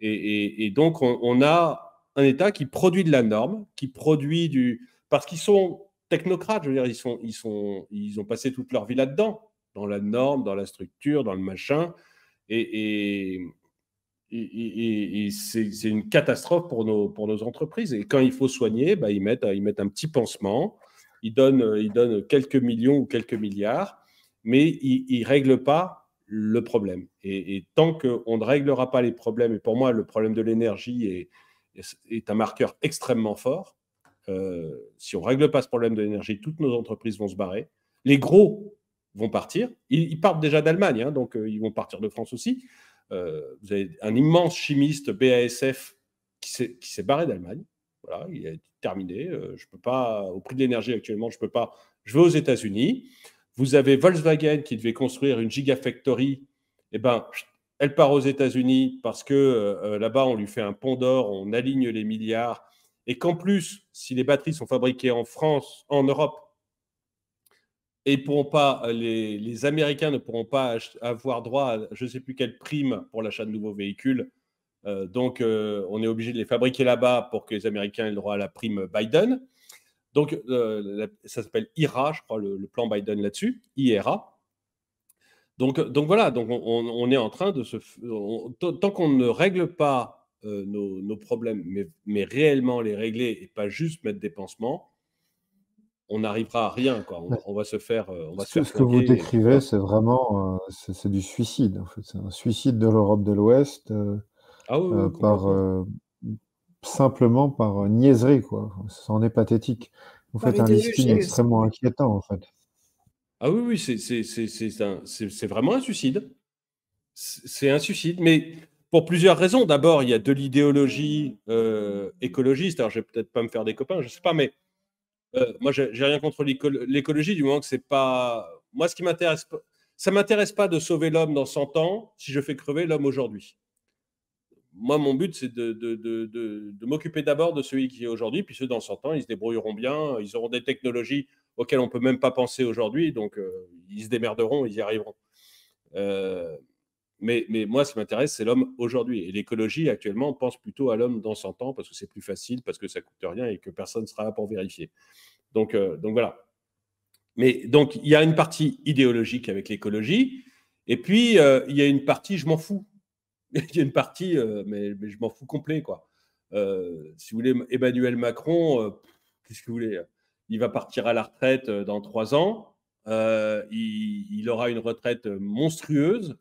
Et, donc, on, a un État qui produit de la norme, qui produit du... Parce qu'ils sont technocrates, je veux dire, ils, sont, ils, sont, ils ont passé toute leur vie là-dedans, dans la norme, dans la structure, dans le machin. Et, et, et, c'est une catastrophe pour nos, entreprises. Et quand il faut soigner, bah, ils, mettent, un petit pansement, ils donnent, quelques millions ou quelques milliards, mais ils ne règlent pas le problème. Et, tant qu'on ne réglera pas les problèmes, et pour moi, le problème de l'énergie est, un marqueur extrêmement fort. Euh, si on ne règle pas ce problème de l'énergie, toutes nos entreprises vont se barrer. Les gros vont partir. Ils, partent déjà d'Allemagne, hein, donc euh, ils vont partir de France aussi. Euh, vous avez un immense chimiste BASF qui s'est barré d'Allemagne. Voilà, il est terminé. Euh, je peux pas, au prix de l'énergie actuellement, je peux pas. Je vais aux États-Unis. Vous avez Volkswagen qui devait construire une gigafactory. Eh ben, elle part aux États-Unis parce que euh, là-bas, on lui fait un pont d'or, on aligne les milliards. Et qu'en plus, si les batteries sont fabriquées en France, en Europe, et pourront pas, euh, les, Américains ne pourront pas avoir droit à je ne sais plus quelle prime pour l'achat de nouveaux véhicules. Euh, donc, euh, on est obligé de les fabriquer là-bas pour que les Américains aient le droit à la prime Biden. Donc, ça s'appelle IRA, je crois, le, plan Biden là-dessus, IRA. Donc, donc voilà, donc on, est en train de se. tant qu'on ne règle pas nos, nos, problèmes, mais, mais réellement les régler et pas juste mettre des pansements, on n'arrivera à rien. Quoi. On, va se euh, faire. ce, que vous décrivez, c'est vraiment euh, c'est du suicide. C'est un suicide de l'Europe de l'Ouest euh, ah par, simplement par niaiserie. Quoi. en est pathétique. Vous faites un listing extrêmement inquiétant. En fait. Ah oui, oui, c'est vraiment un suicide. C'est un suicide, mais pour plusieurs raisons. D'abord, il y a de l'idéologie écologiste. Alors, je vais peut-être pas me faire des copains, je ne sais pas, mais euh, moi, j'ai rien contre l'écologie du moment que c'est pas. Moi, ce qui m'intéresse, ça m'intéresse pas de sauver l'homme dans 100 ans si je fais crever l'homme aujourd'hui. Moi, mon but, c'est de, m'occuper d'abord de celui qui est aujourd'hui, puis ceux dans 100 ans, ils se débrouilleront bien, ils auront des technologies auxquelles on ne peut même pas penser aujourd'hui, donc euh, ils se démerderont, ils y arriveront. Euh, mais, mais, moi, ce qui m'intéresse, c'est l'homme aujourd'hui. Et l'écologie, actuellement, on pense plutôt à l'homme dans 100 ans parce que c'est plus facile, parce que ça coûte rien et que personne ne sera là pour vérifier. Donc, euh, donc voilà. Mais donc, il y a une partie idéologique avec l'écologie. Et puis, euh, il y a une partie, je m'en fous. il y a une partie, euh, mais, je m'en fous complet, quoi. si vous voulez, Emmanuel Macron, qu'est-ce que vous voulez Il va partir à la retraite dans trois ans. Il, il aura une retraite monstrueuse.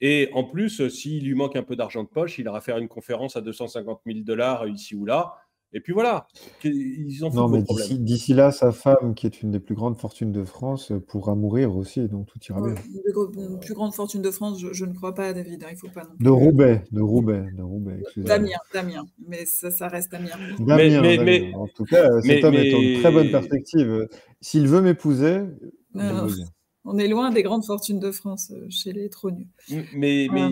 Et en plus, euh, s'il lui manque un peu d'argent de poche, il aura faire une conférence à 250 000 dollars euh, ici ou là. Et puis voilà, ils ont non, mais d'ici, d'ici là, sa femme, qui est une des plus grandes fortunes de France, euh, pourra mourir aussi, donc tout ira bien. Une plus grande fortune de France, je, ne crois pas, David. Hein, il faut pas De Roubaix, de Roubaix, de Roubaix. Damien, Damien, mais ça, reste Damien. Damien, en tout cas, cet homme est en très bonne perspective. S'il veut m'épouser, on est loin des grandes fortunes de France euh, chez les trogneux. Mais, euh.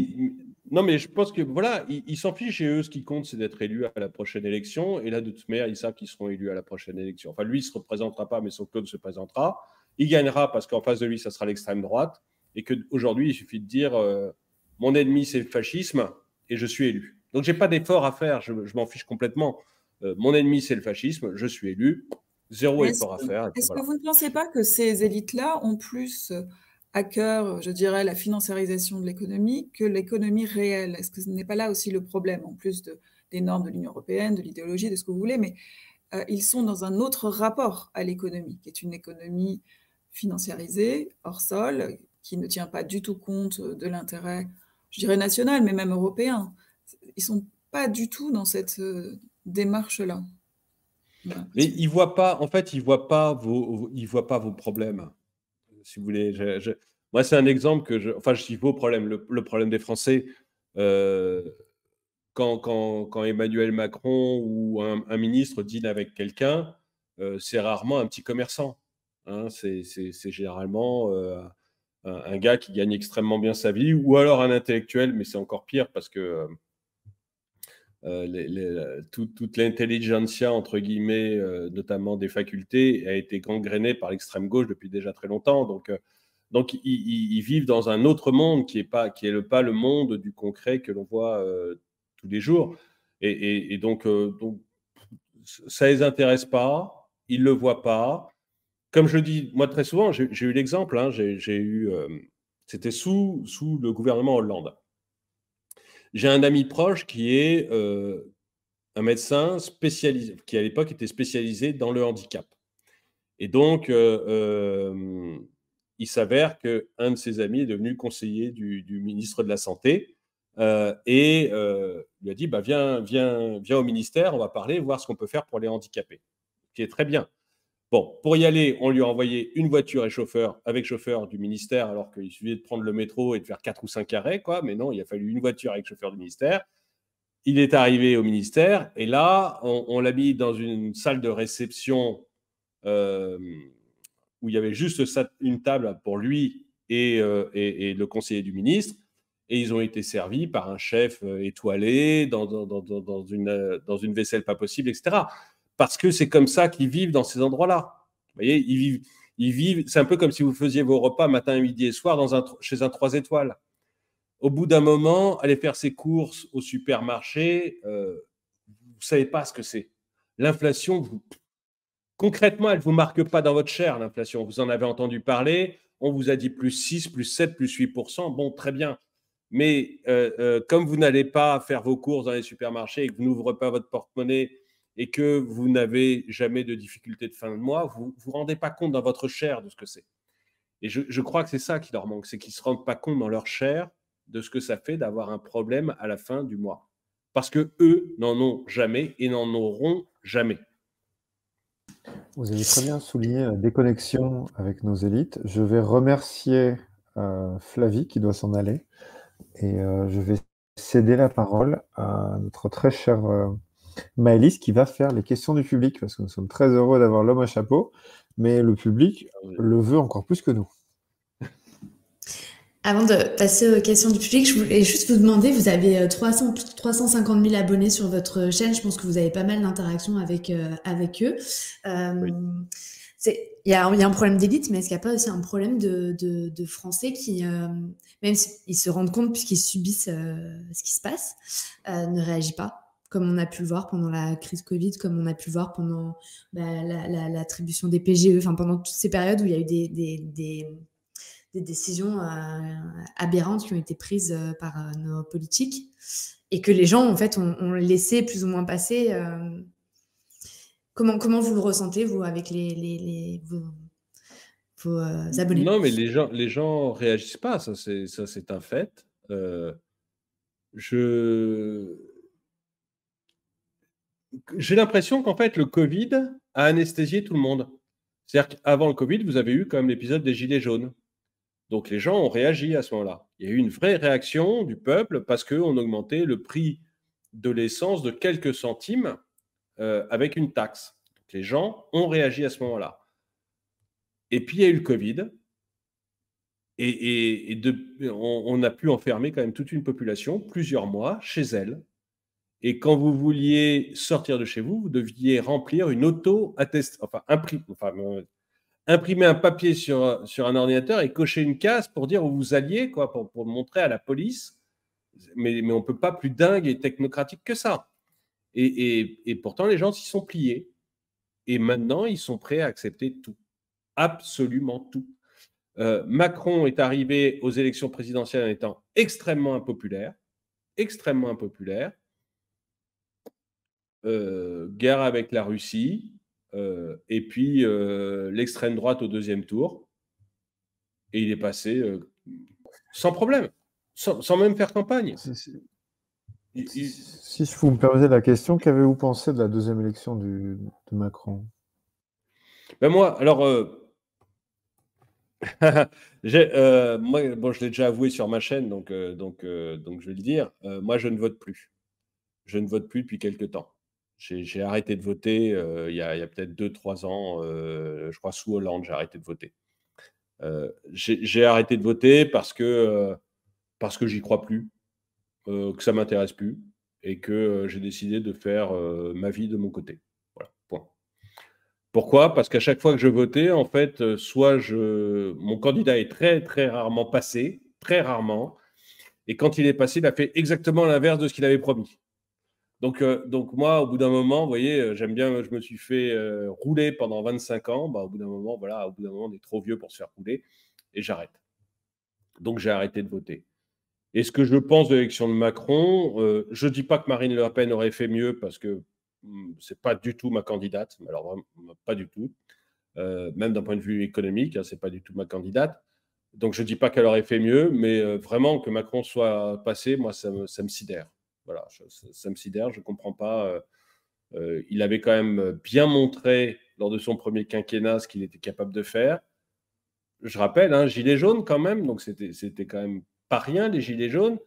non, mais je pense que voilà, ils s'en fichent Chez eux, ce qui compte, c'est d'être élu à la prochaine élection. Et là, de toute manière, ils savent qu'ils seront élus à la prochaine élection. Enfin, lui, il se représentera pas, mais son club se présentera. Il gagnera parce qu'en face de lui, ça sera l'extrême droite. Et qu'aujourd'hui, il suffit de dire euh, mon ennemi, c'est le fascisme et je suis élu. Donc, j'ai pas d'effort à faire, je, m'en fiche complètement. mon ennemi, c'est le fascisme, je suis élu, zéro effort à faire. Est-ce que vous ne pensez pas que ces élites-là ont plus à cœur, je dirais, la financiarisation de l'économie que l'économie réelle Est-ce que ce n'est pas là aussi le problème, en plus des normes de l'Union européenne, de l'idéologie, de ce que vous voulez, mais euh, ils sont dans un autre rapport à l'économie, qui est une économie financiarisée, hors sol, qui ne tient pas du tout compte de l'intérêt, je dirais, national, mais même européen. Ils ne sont pas du tout dans cette euh, démarche-là. Mais ils voient pas, en fait, ils voient pas vos, ils voient pas vos problèmes. Si vous voulez, moi, c'est un exemple que je, enfin, je suis vos problèmes, le, problème des Français. Euh, quand, Emmanuel Macron ou un, ministre dîne avec quelqu'un, euh, c'est rarement un petit commerçant. Hein. c'est généralement euh, un, un, gars qui gagne extrêmement bien sa vie, ou alors un intellectuel, mais c'est encore pire parce que euh, toute l'intelligentsia, entre guillemets, euh, notamment des facultés, a été gangrénée par l'extrême gauche depuis déjà très longtemps. Donc, euh, donc ils, vivent dans un autre monde qui n'est pas, qui le, pas le monde du concret que l'on voit tous les jours. Et, donc, ça ne les intéresse pas, ils ne le voient pas. Comme je dis, moi très souvent, j'ai eu l'exemple, hein, j'ai eu, c'était sous, sous le gouvernement Hollande. J'ai un ami proche qui est euh, un médecin spécialisé, qui à l'époque était spécialisé dans le handicap. Et donc, euh, euh, il s'avère qu'un de ses amis est devenu conseiller du, ministre de la Santé et lui a dit bah, viens, viens, viens au ministère, on va parler, voir ce qu'on peut faire pour les handicapés. Ce qui est très bien. Bon, pour y aller, on lui a envoyé une voiture et chauffeur, avec chauffeur du ministère, alors qu'il suffisait de prendre le métro et de faire 4 ou 5 arrêts, quoi. Mais non, il a fallu une voiture avec chauffeur du ministère. Il est arrivé au ministère et là, on, l'a mis dans une salle de réception euh, où il y avait juste une table pour lui euh, et, le conseiller du ministre. Et ils ont été servis par un chef euh, étoilé dans une vaisselle pas possible, etc parce que c'est comme ça qu'ils vivent dans ces endroits-là. Vous voyez, ils vivent, ils vivent. C'est un peu comme si vous faisiez vos repas matin, midi et soir chez un trois étoiles. Au bout d'un moment, aller faire ses courses au supermarché, vous euh, vous savez pas ce que c'est. L'inflation, concrètement, elle vous marque pas dans votre chair. L'inflation, vous en avez entendu parler. On vous a dit plus 6, plus 7, plus 8 Bon, très bien. Mais euh, euh, comme vous n'allez pas faire vos courses dans les supermarchés et que vous n'ouvrez pas votre porte-monnaie et que vous n'avez jamais de difficultés de fin de mois, vous vous rendez pas compte dans votre chair de ce que c'est. Et je, crois que c'est ça qui leur manque, c'est qu'ils se rendent pas compte dans leur chair de ce que ça fait d'avoir un problème à la fin du mois. Parce que eux n'en ont jamais et n'en auront jamais. Vous avez très bien souligné la déconnexion avec nos élites. Je vais remercier euh, Flavie qui doit s'en aller et euh, je vais céder la parole à notre très cher euh, Maëlys qui va faire les questions du public, parce que nous sommes très heureux d'avoir l'homme à chapeau, mais le public ah le veut encore plus que nous. Avant de passer aux questions du public, je voulais juste vous demander, vous avez 300, 350 000 abonnés sur votre chaîne, je pense que vous avez pas mal d'interactions avec, euh, avec eux. Euh, il y, a un problème d'élite, mais est-ce qu'il n'y a pas aussi un problème de, Français qui, euh, même s'ils se rendent compte puisqu'ils subissent ce qui se passe, ne réagissent pas comme on a pu le voir pendant la crise Covid, comme on a pu le voir pendant bah, l'attribution des PGE, enfin pendant toutes ces périodes où il y a eu des, décisions euh, aberrantes qui ont été prises euh, par euh, nos politiques et que les gens, en fait, ont, laissé plus ou moins passer. comment, comment vous ressentez, vous, avec les, les, vos, vos abonnés Non, mais les gens les gens réagissent pas, ça c'est un fait. je j'ai l'impression qu'en fait, le Covid a anesthésié tout le monde. C'est-à-dire qu'avant le Covid, vous avez eu quand même l'épisode des Gilets jaunes. Donc les gens ont réagi à ce moment-là. Il y a eu une vraie réaction du peuple parce qu'on augmentait le prix de l'essence de quelques centimes euh, avec une taxe. les gens ont réagi à ce moment-là. Et puis il y a eu le Covid. Et, on a pu enfermer quand même toute une population, plusieurs mois, chez elle, et quand vous vouliez sortir de chez vous, vous deviez remplir une auto atteste, enfin, euh, imprimer un papier sur, sur un ordinateur et cocher une case pour dire où vous alliez, quoi, pour, montrer à la police. Mais, on ne peut pas plus dingue et technocratique que ça. Et, et, pourtant, les gens s'y sont pliés. Et maintenant, ils sont prêts à accepter tout, absolument tout. Euh, Macron est arrivé aux élections présidentielles en étant extrêmement impopulaire, extrêmement impopulaire. Euh, guerre avec la Russie, euh, et puis euh, l'extrême droite au deuxième tour. Et il est passé sans problème, sans, même faire campagne. Si, je vous me permettez la question, qu'avez-vous pensé de la deuxième élection de Macron ben Moi, alors, je l'ai déjà avoué sur ma chaîne, donc, donc, donc je vais le dire, moi je ne vote plus. Je ne vote plus depuis quelques temps. J'ai arrêté de voter euh, il y a, peut-être 2-3 ans, euh, je crois sous Hollande, j'ai arrêté de voter. Euh, j'ai arrêté de voter parce que, parce que j'y crois plus, que ça ne m'intéresse plus et que j'ai décidé de faire ma vie de mon côté. Voilà, Pourquoi Parce qu'à chaque fois que je votais, en fait, soit je, mon candidat est très très rarement passé, très rarement, et quand il est passé, il a fait exactement l'inverse de ce qu'il avait promis. Donc, euh, donc moi, au bout d'un moment, vous voyez, euh, j'aime bien, je me suis fait euh, rouler pendant 25 ans. Bah, au bout d'un moment, voilà, au bout d'un moment, on est trop vieux pour se faire rouler et j'arrête. Donc, j'ai arrêté de voter. Et ce que je pense de l'élection de Macron, je ne dis pas que Marine Le Pen aurait fait mieux parce que hmm, ce n'est pas du tout ma candidate, mais alors pas du tout. même d'un point de vue économique, hein, c'est ce n'est pas du tout ma candidate. Donc je ne dis pas qu'elle aurait fait mieux, mais vraiment que Macron soit passé, moi, ça me sidère. Voilà, ça, me sidère, je ne comprends pas. Euh, euh, il avait quand même bien montré lors de son premier quinquennat ce qu'il était capable de faire. Je rappelle, un hein, gilet jaune quand même, donc c'était quand même pas rien les gilets jaunes.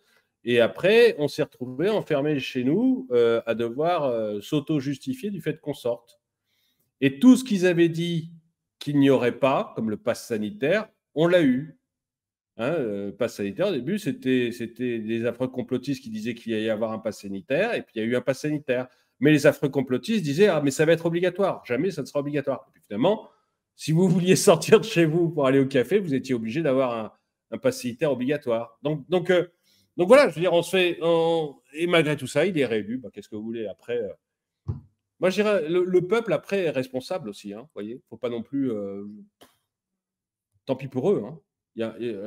Et après, on s'est retrouvé enfermé chez nous euh, à devoir s'auto-justifier du fait qu'on sorte. Et tout ce qu'ils avaient dit qu'il n'y aurait pas, comme le pass sanitaire, on l'a eu. Hein, euh, sanitaire, au début, c'était des affreux complotistes qui disaient qu'il y allait y avoir un pass sanitaire, et puis il y a eu un pass sanitaire. Mais les affreux complotistes disaient Ah, mais ça va être obligatoire, jamais ça ne sera obligatoire. Et puis finalement, si vous vouliez sortir de chez vous pour aller au café, vous étiez obligé d'avoir un, un, pass sanitaire obligatoire. Donc, donc, euh, donc voilà, je veux dire, on se fait. Et malgré tout ça, il est réélu. Bah, qu'est-ce que vous voulez après euh? Moi, je dirais, le, peuple après est responsable aussi. Hein, voyez, faut pas non plus. Tant pis pour eux. Hein c'est,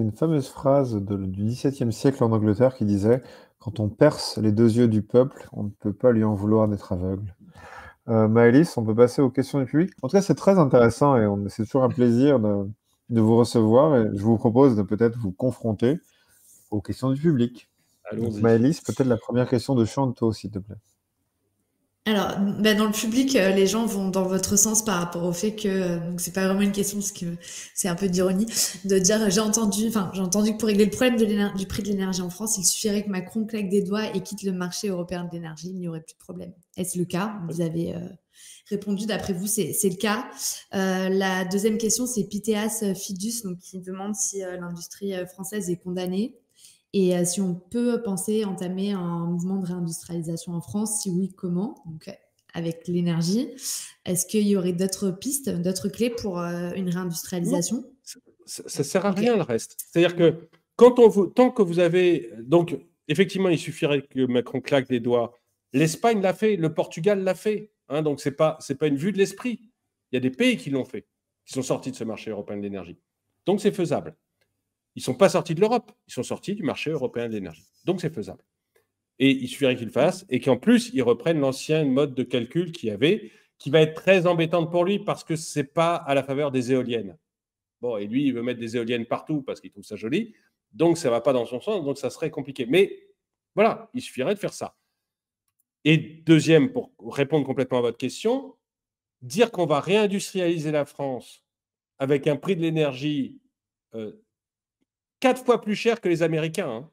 une fameuse phrase du XVIIe siècle en Angleterre qui disait Quand on perce les deux yeux du peuple, on ne peut pas lui en vouloir d'être aveugle. Euh, Maëlys, on peut passer aux questions du public. En tout cas, c'est très intéressant et c'est toujours un plaisir de, vous recevoir. Et je vous propose de peut-être vous confronter aux questions du public. allons Maëlys, peut-être la première question de Chanto, s'il te plaît. Alors, ben dans le public, euh, les gens vont dans votre sens par rapport au fait que euh, donc c'est pas vraiment une question, parce que c'est un peu d'ironie de dire j'ai entendu, enfin j'ai entendu que pour régler le problème du prix de l'énergie en France, il suffirait que Macron claque des doigts et quitte le marché européen de l'énergie, il n'y aurait plus de problème. Est-ce le cas Vous avez euh, répondu. D'après vous, c'est le cas. la deuxième question, c'est Piteas Fidus, donc qui demande si l'industrie française est condamnée. Et euh, si on peut penser entamer un mouvement de réindustrialisation en France, si oui, comment Donc, euh, avec l'énergie. Est-ce qu'il y aurait d'autres pistes, d'autres clés pour euh, une réindustrialisation Ça ne sert à rien le reste. C'est-à-dire que tant que vous avez. Donc, effectivement, il suffirait que Macron claque des doigts. L'Espagne l'a fait, le Portugal l'a fait. Hein, donc, ce n'est c'est pas une vue de l'esprit. Il y a des pays qui l'ont fait, qui sont sortis de ce marché européen de l'énergie. Donc, c'est faisable. Ils ne sont pas sortis de l'Europe, ils sont sortis du marché européen de l'énergie. Donc c'est faisable. Et il suffirait qu'ils le fassent et qu'en plus, ils reprennent l'ancien mode de calcul qu'il y avait, qui va être très embêtante pour lui parce que ce n'est pas à la faveur des éoliennes. Bon, et lui, il veut mettre des éoliennes partout parce qu'il trouve ça joli. Donc ça ne va pas dans son sens, donc ça serait compliqué. Mais voilà, il suffirait de faire ça. Et deuxième, pour répondre complètement à votre question, dire qu'on va réindustrialiser la France avec un prix de l'énergie euh, quatre fois plus cher que les Américains. Hein.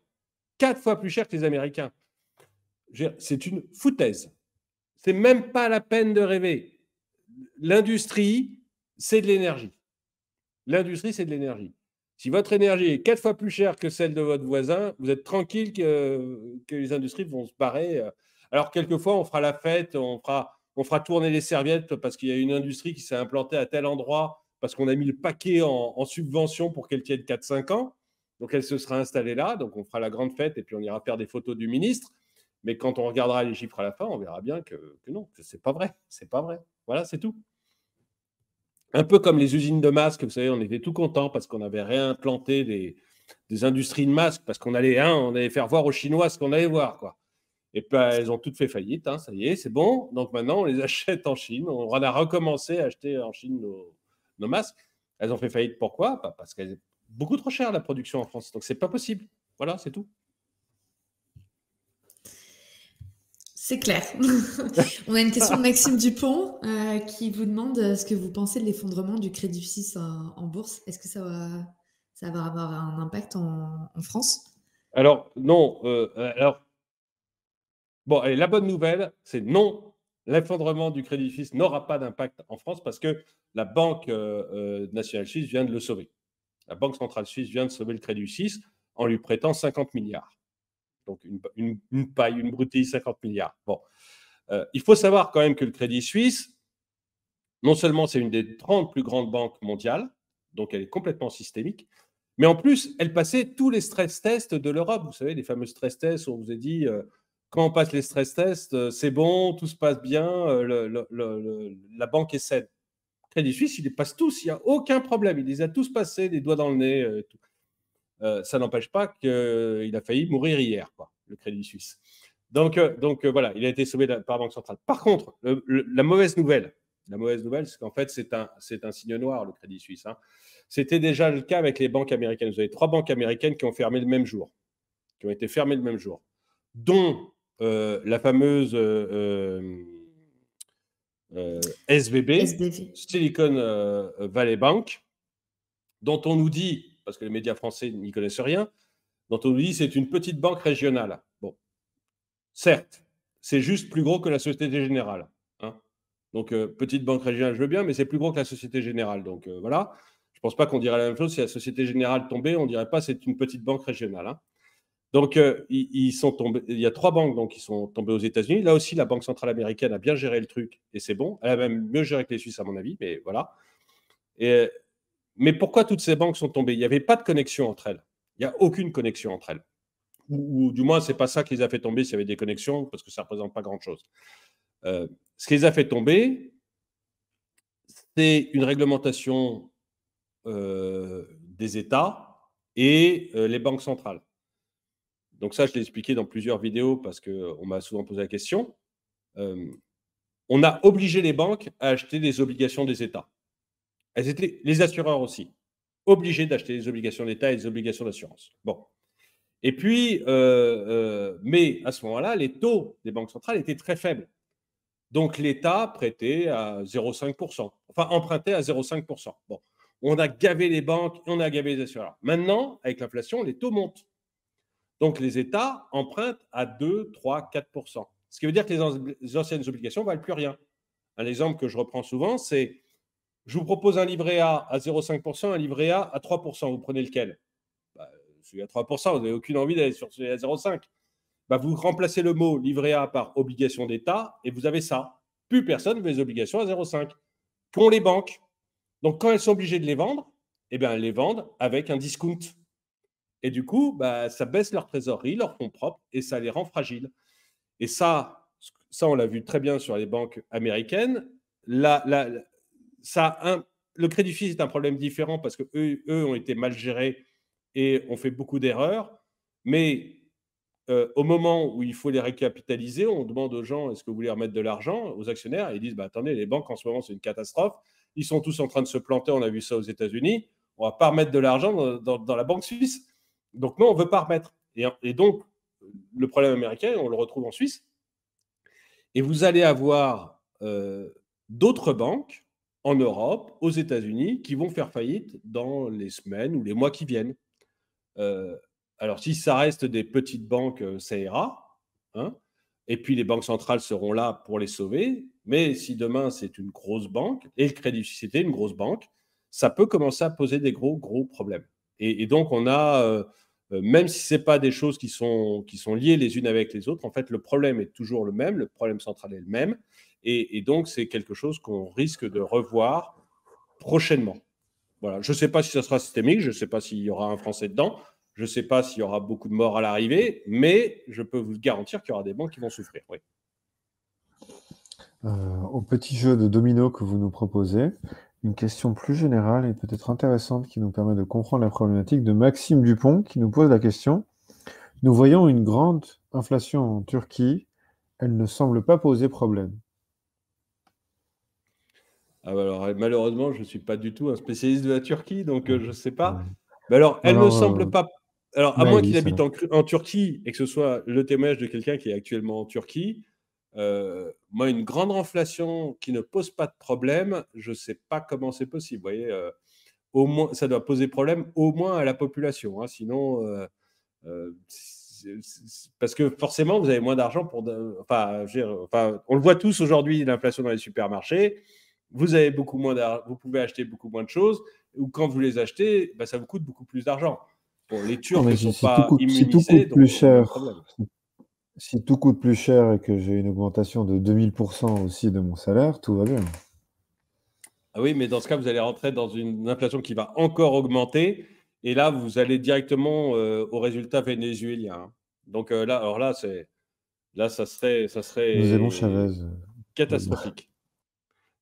Quatre fois plus cher que les Américains. C'est une foutaise. C'est même pas la peine de rêver. L'industrie, c'est de l'énergie. L'industrie, c'est de l'énergie. Si votre énergie est quatre fois plus chère que celle de votre voisin, vous êtes tranquille que, que les industries vont se barrer. Euh. Alors, quelquefois, on fera la fête, on fera, on fera tourner les serviettes parce qu'il y a une industrie qui s'est implantée à tel endroit parce qu'on a mis le paquet en, en subvention pour qu'elle tienne 4-5 ans. Donc elle se sera installée là, donc on fera la grande fête et puis on ira faire des photos du ministre. Mais quand on regardera les chiffres à la fin, on verra bien que, non, que c'est pas vrai, c'est pas vrai. Voilà, c'est tout. Un peu comme les usines de masques, vous savez, on était tout content parce qu'on avait réimplanté des, des industries de masques, parce qu'on allait, hein, on allait faire voir aux Chinois ce qu'on allait voir, quoi. Et puis bah, elles ont toutes fait faillite, hein, ça y est, c'est bon. Donc maintenant, on les achète en Chine. On a recommencé à acheter en Chine nos, nos masques. Elles ont fait faillite pourquoi bah, Parce qu'elles beaucoup trop cher la production en France. Donc c'est pas possible. Voilà, c'est tout. C'est clair. On a une question de Maxime Dupont euh, qui vous demande euh, ce que vous pensez de l'effondrement du Crédit Suisse en, bourse. Est-ce que ça va, ça va avoir un impact en, France Alors, non. Euh, alors, bon, la bonne nouvelle, c'est non. L'effondrement du Crédit Suisse n'aura pas d'impact en France parce que la Banque nationale suisse vient de le sauver. La Banque centrale suisse vient de sauver le crédit suisse en lui prêtant 50 milliards. Donc une, paille, une brutille 50 milliards. Bon. Euh, il faut savoir quand même que le Crédit Suisse, non seulement c'est une des 30 plus grandes banques mondiales, donc elle est complètement systémique, mais en plus, elle passait tous les stress tests de l'Europe. Vous savez, les fameux stress tests où on vous a dit, euh, quand on passe les stress tests, euh, c'est bon, tout se passe bien, la banque est saine crédit suisse, il les passe tous, il n'y a aucun problème. Il les a tous passés, des doigts dans le nez. Euh, euh, ça n'empêche pas qu'il a failli mourir hier, le Crédit Suisse. Donc, euh, donc voilà, il a été sauvé par la Banque Centrale. Par contre, la mauvaise nouvelle, la mauvaise nouvelle, c'est qu'en fait, c'est un, c'est un signe noir, le Crédit Suisse. Hein. C'était déjà le cas avec les banques américaines. Vous avez trois banques américaines qui ont fermé le même jour, qui ont été fermées le même jour, dont la fameuse euh, SVB, SBB, Silicon euh, Valley Bank, dont on nous dit, parce que les médias français n'y connaissent rien, dont on nous dit c'est une petite banque régionale. Bon, certes, c'est juste plus gros que la Société Générale. Hein. Donc, euh, petite banque régionale, je veux bien, mais c'est plus gros que la Société Générale. Donc, voilà. Je ne pense pas qu'on dirait la même chose. Si la Société Générale tombait, on ne dirait pas c'est une petite banque régionale. Hein. Donc, euh, ils, sont tombés, il y a trois banques qui sont tombées aux États-Unis. Là aussi, la Banque centrale américaine a bien géré le truc et c'est bon. Elle a même mieux géré que les Suisses, à mon avis, mais voilà. mais pourquoi toutes ces banques sont tombées Il n'y avait pas de connexion entre elles. Il n'y a aucune connexion entre elles. Ou, du moins, ce n'est pas ça qui les a fait tomber s'il y avait des connexions, parce que ça ne représente pas grand-chose. Euh, ce qui les a fait tomber, c'est une réglementation euh, des États et les banques centrales. Donc ça, je l'ai expliqué dans plusieurs vidéos parce qu'on euh, m'a souvent posé la question. on a obligé les banques à acheter des obligations des États. Elles étaient, les assureurs aussi, obligés d'acheter des obligations d'État et des obligations d'assurance. Bon. Et puis, euh, euh, mais à ce moment-là, les taux des banques centrales étaient très faibles. Donc l'État prêtait à 0,5%, enfin empruntait à 0,5%. Bon. On a gavé les banques, et on a gavé les assureurs. Maintenant, avec l'inflation, les taux montent. Donc les États empruntent à 2, 3, 4 Ce qui veut dire que les anciennes obligations ne valent plus rien. Un exemple que je reprends souvent, c'est je vous propose un livret A à 0,5%, un livret A à 3%. Vous prenez lequel bah, Celui à 3%, vous n'avez aucune envie d'aller sur celui à 0,5%. Bah, vous remplacez le mot livret A par obligation d'État et vous avez ça. Plus personne veut les obligations à 0,5 qu'ont les banques. Donc quand elles sont obligées de les vendre, eh bien, elles les vendent avec un discount. Et du coup, bah, ça baisse leur trésorerie, leur fonds propre, et ça les rend fragiles. Et ça, ça on l'a vu très bien sur les banques américaines. Là, ça un, le crédit fils est un problème différent parce que eux, eux ont été mal gérés et ont fait beaucoup d'erreurs. Mais euh, au moment où il faut les récapitaliser, on demande aux gens est-ce que vous voulez remettre de l'argent aux actionnaires Ils disent bah, attendez, les banques en ce moment, c'est une catastrophe. Ils sont tous en train de se planter. On a vu ça aux États-Unis. On va pas remettre de l'argent dans la banque suisse. Donc, non, on ne veut pas remettre. Et, donc, le problème américain, on le retrouve en Suisse. Et vous allez avoir euh, d'autres banques en Europe, aux États-Unis, qui vont faire faillite dans les semaines ou les mois qui viennent. Euh, alors, si ça reste des petites banques, euh, ça ira. Hein. et puis, les banques centrales seront là pour les sauver. Mais si demain, c'est une grosse banque, et le Crédit c'était une grosse banque, ça peut commencer à poser des gros, gros problèmes. Et, donc, on a, euh, euh, même si ce n'est pas des choses qui sont, qui sont liées les unes avec les autres, en fait, le problème est toujours le même, le problème central est le même. Et, donc, c'est quelque chose qu'on risque de revoir prochainement. Voilà. Je ne sais pas si ça sera systémique, je ne sais pas s'il y aura un Français dedans, je ne sais pas s'il y aura beaucoup de morts à l'arrivée, mais je peux vous garantir qu'il y aura des banques qui vont souffrir. Oui. Euh, au petit jeu de domino que vous nous proposez, une question plus générale et peut-être intéressante qui nous permet de comprendre la problématique de Maxime Dupont qui nous pose la question. Nous voyons une grande inflation en Turquie. Elle ne semble pas poser problème. Ah bah alors, malheureusement, je ne suis pas du tout un spécialiste de la Turquie, donc euh, je ne sais pas. Mais bah alors, elle ne semble euh, pas. Alors, à bah, moins qu'il habite en, Turquie et que ce soit le témoignage de quelqu'un qui est actuellement en Turquie, euh, moi, une grande inflation qui ne pose pas de problème, je ne sais pas comment c'est possible. Vous voyez, euh, au moins, ça doit poser problème au moins à la population. Hein. sinon, euh, parce que forcément, vous avez moins d'argent pour. De, enfin, on le voit tous aujourd'hui, l'inflation dans les supermarchés. Vous avez beaucoup moins d'argent, vous pouvez acheter beaucoup moins de choses, ou quand vous les achetez, bah, ça vous coûte beaucoup plus d'argent. les Turcs ne sont pas tout immunisés. plus cher, si tout coûte plus cher et que j'ai une augmentation de 2000% aussi de mon salaire, tout va bien. Ah oui, mais dans ce cas, vous allez rentrer dans une inflation qui va encore augmenter. Et là, vous allez directement euh, au résultat vénézuélien. Donc euh, là, alors là, c'est là, ça serait, ça serait catastrophique.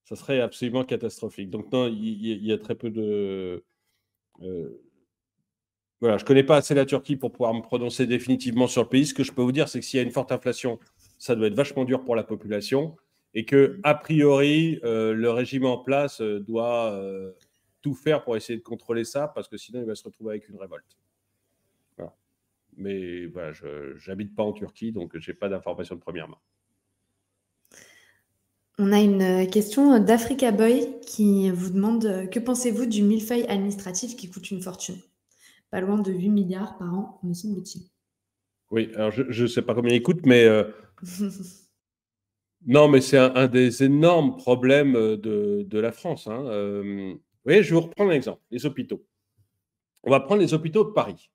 ça serait absolument catastrophique. Donc non, il y, a très peu de. Euh, voilà, je ne connais pas assez la Turquie pour pouvoir me prononcer définitivement sur le pays. Ce que je peux vous dire, c'est que s'il y a une forte inflation, ça doit être vachement dur pour la population et que, a priori, euh, le régime en place euh, doit euh, tout faire pour essayer de contrôler ça parce que sinon, il va se retrouver avec une révolte. Mais voilà, je n'habite pas en Turquie, donc je n'ai pas d'informations de première main. On a une question d'Africa Boy qui vous demande Que pensez-vous du millefeuille administratif qui coûte une fortune pas loin de 8 milliards par an, me semble-t-il. Oui, alors je ne sais pas combien il coûte, mais... Euh, non, mais c'est un, des énormes problèmes de, la France. Hein. Euh, vous voyez, je vais vous reprendre un exemple, les hôpitaux. On va prendre les hôpitaux de Paris.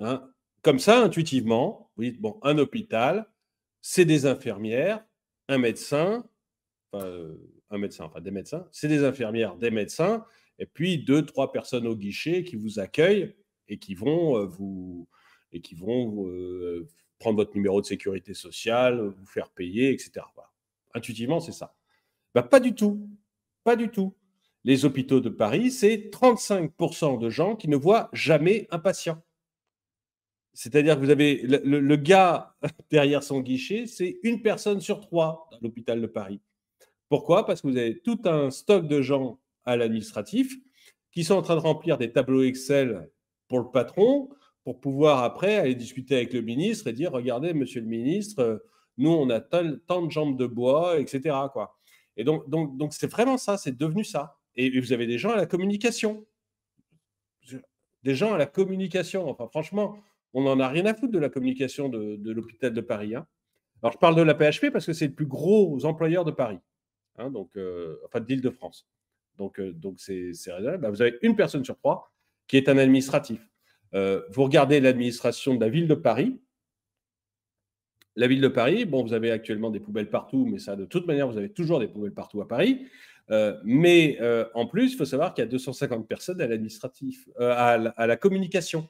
Hein. Comme ça, intuitivement, vous dites, bon, un hôpital, c'est des infirmières, un médecin, euh, un médecin, enfin des médecins, c'est des infirmières, des médecins, et puis deux, trois personnes au guichet qui vous accueillent et qui vont euh, vous et qui vont euh, prendre votre numéro de sécurité sociale, vous faire payer, etc. Intuitivement, c'est ça. Bah, pas du tout. Pas du tout. Les hôpitaux de Paris, c'est 35% de gens qui ne voient jamais un patient. C'est-à-dire que vous avez le, le, gars derrière son guichet, c'est une personne sur trois dans l'hôpital de Paris. Pourquoi Parce que vous avez tout un stock de gens à l'administratif qui sont en train de remplir des tableaux Excel pour le patron, pour pouvoir après aller discuter avec le ministre et dire, regardez, monsieur le ministre, euh, nous, on a tant de jambes de bois, etc. Quoi. Et donc, c'est donc, c'est vraiment ça, c'est devenu ça. Et, vous avez des gens à la communication. Des gens à la communication. Enfin, franchement, on n'en a rien à foutre de la communication de, l'hôpital de Paris. Hein. Alors, je parle de la PHP parce que c'est le plus gros employeur de Paris, hein, donc, euh, enfin d'Île-de-France. Donc, euh, donc c'est raisonnable. Bah, vous avez une personne sur trois qui est un administratif. Euh, vous regardez l'administration de la ville de Paris. La ville de Paris, bon, vous avez actuellement des poubelles partout, mais ça, de toute manière, vous avez toujours des poubelles partout à Paris. Euh, mais euh, en plus, il faut savoir qu'il y a 250 personnes à l'administratif, à, la communication.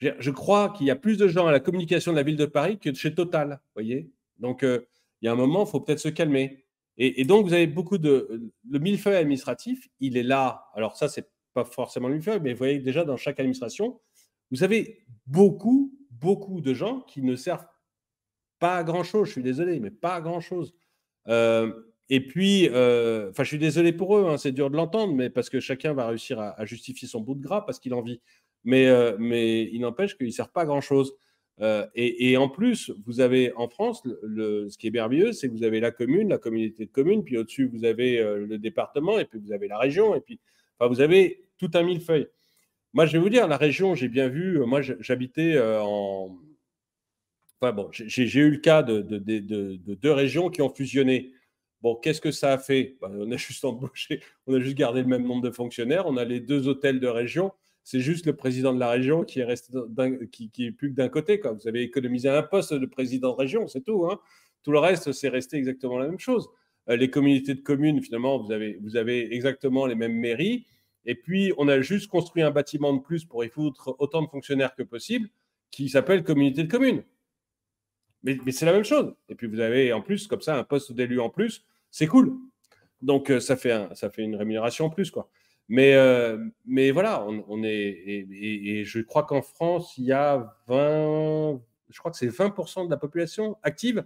Je, crois qu'il y a plus de gens à la communication de la ville de Paris que chez Total, voyez. Donc, il y a un moment, il faut peut-être se calmer. Et, et, donc, vous avez beaucoup de. Le millefeuille administratif, il est là. Alors, ça, c'est forcément lui faire, mais vous voyez déjà dans chaque administration, vous avez beaucoup, beaucoup de gens qui ne servent pas à grand-chose. Je suis désolé, mais pas à grand-chose. Euh, et puis, euh, enfin, je suis désolé pour eux, hein, c'est dur de l'entendre, mais parce que chacun va réussir à, justifier son bout de gras parce qu'il en vit. Mais, euh, mais il n'empêche qu'ils ne servent pas à grand-chose. et, en plus, vous avez en France, le, ce qui est merveilleux, c'est que vous avez la commune, la communauté de communes, puis au-dessus, vous avez le département, et puis vous avez la région, et puis enfin, vous avez tout un millefeuille. Moi, je vais vous dire, la région, j'ai bien vu, euh, moi, j'habitais euh, en... Enfin bon, j'ai eu le cas de, deux régions qui ont fusionné. Bon, qu'est-ce que ça a fait bah, On a juste embauché, on a juste gardé le même nombre de fonctionnaires, on a les deux hôtels de région. C'est juste le président de la région qui est resté, qui, est plus que d'un côté. Vous avez économisé un poste de président de région, c'est tout. Hein. Tout le reste, c'est resté exactement la même chose. Euh, les communautés de communes, finalement, vous avez, vous avez exactement les mêmes mairies. Et puis, on a juste construit un bâtiment de plus pour y foutre autant de fonctionnaires que possible, qui s'appelle communauté de communes. Mais, c'est la même chose. Et puis, vous avez en plus, comme ça, un poste d'élu en plus. C'est cool. Donc, euh, ça, fait ça fait une rémunération en plus, quoi. Mais, euh, mais voilà, on, est. Et, je crois qu'en France, il y a 20. Je crois que c'est 20% de la population active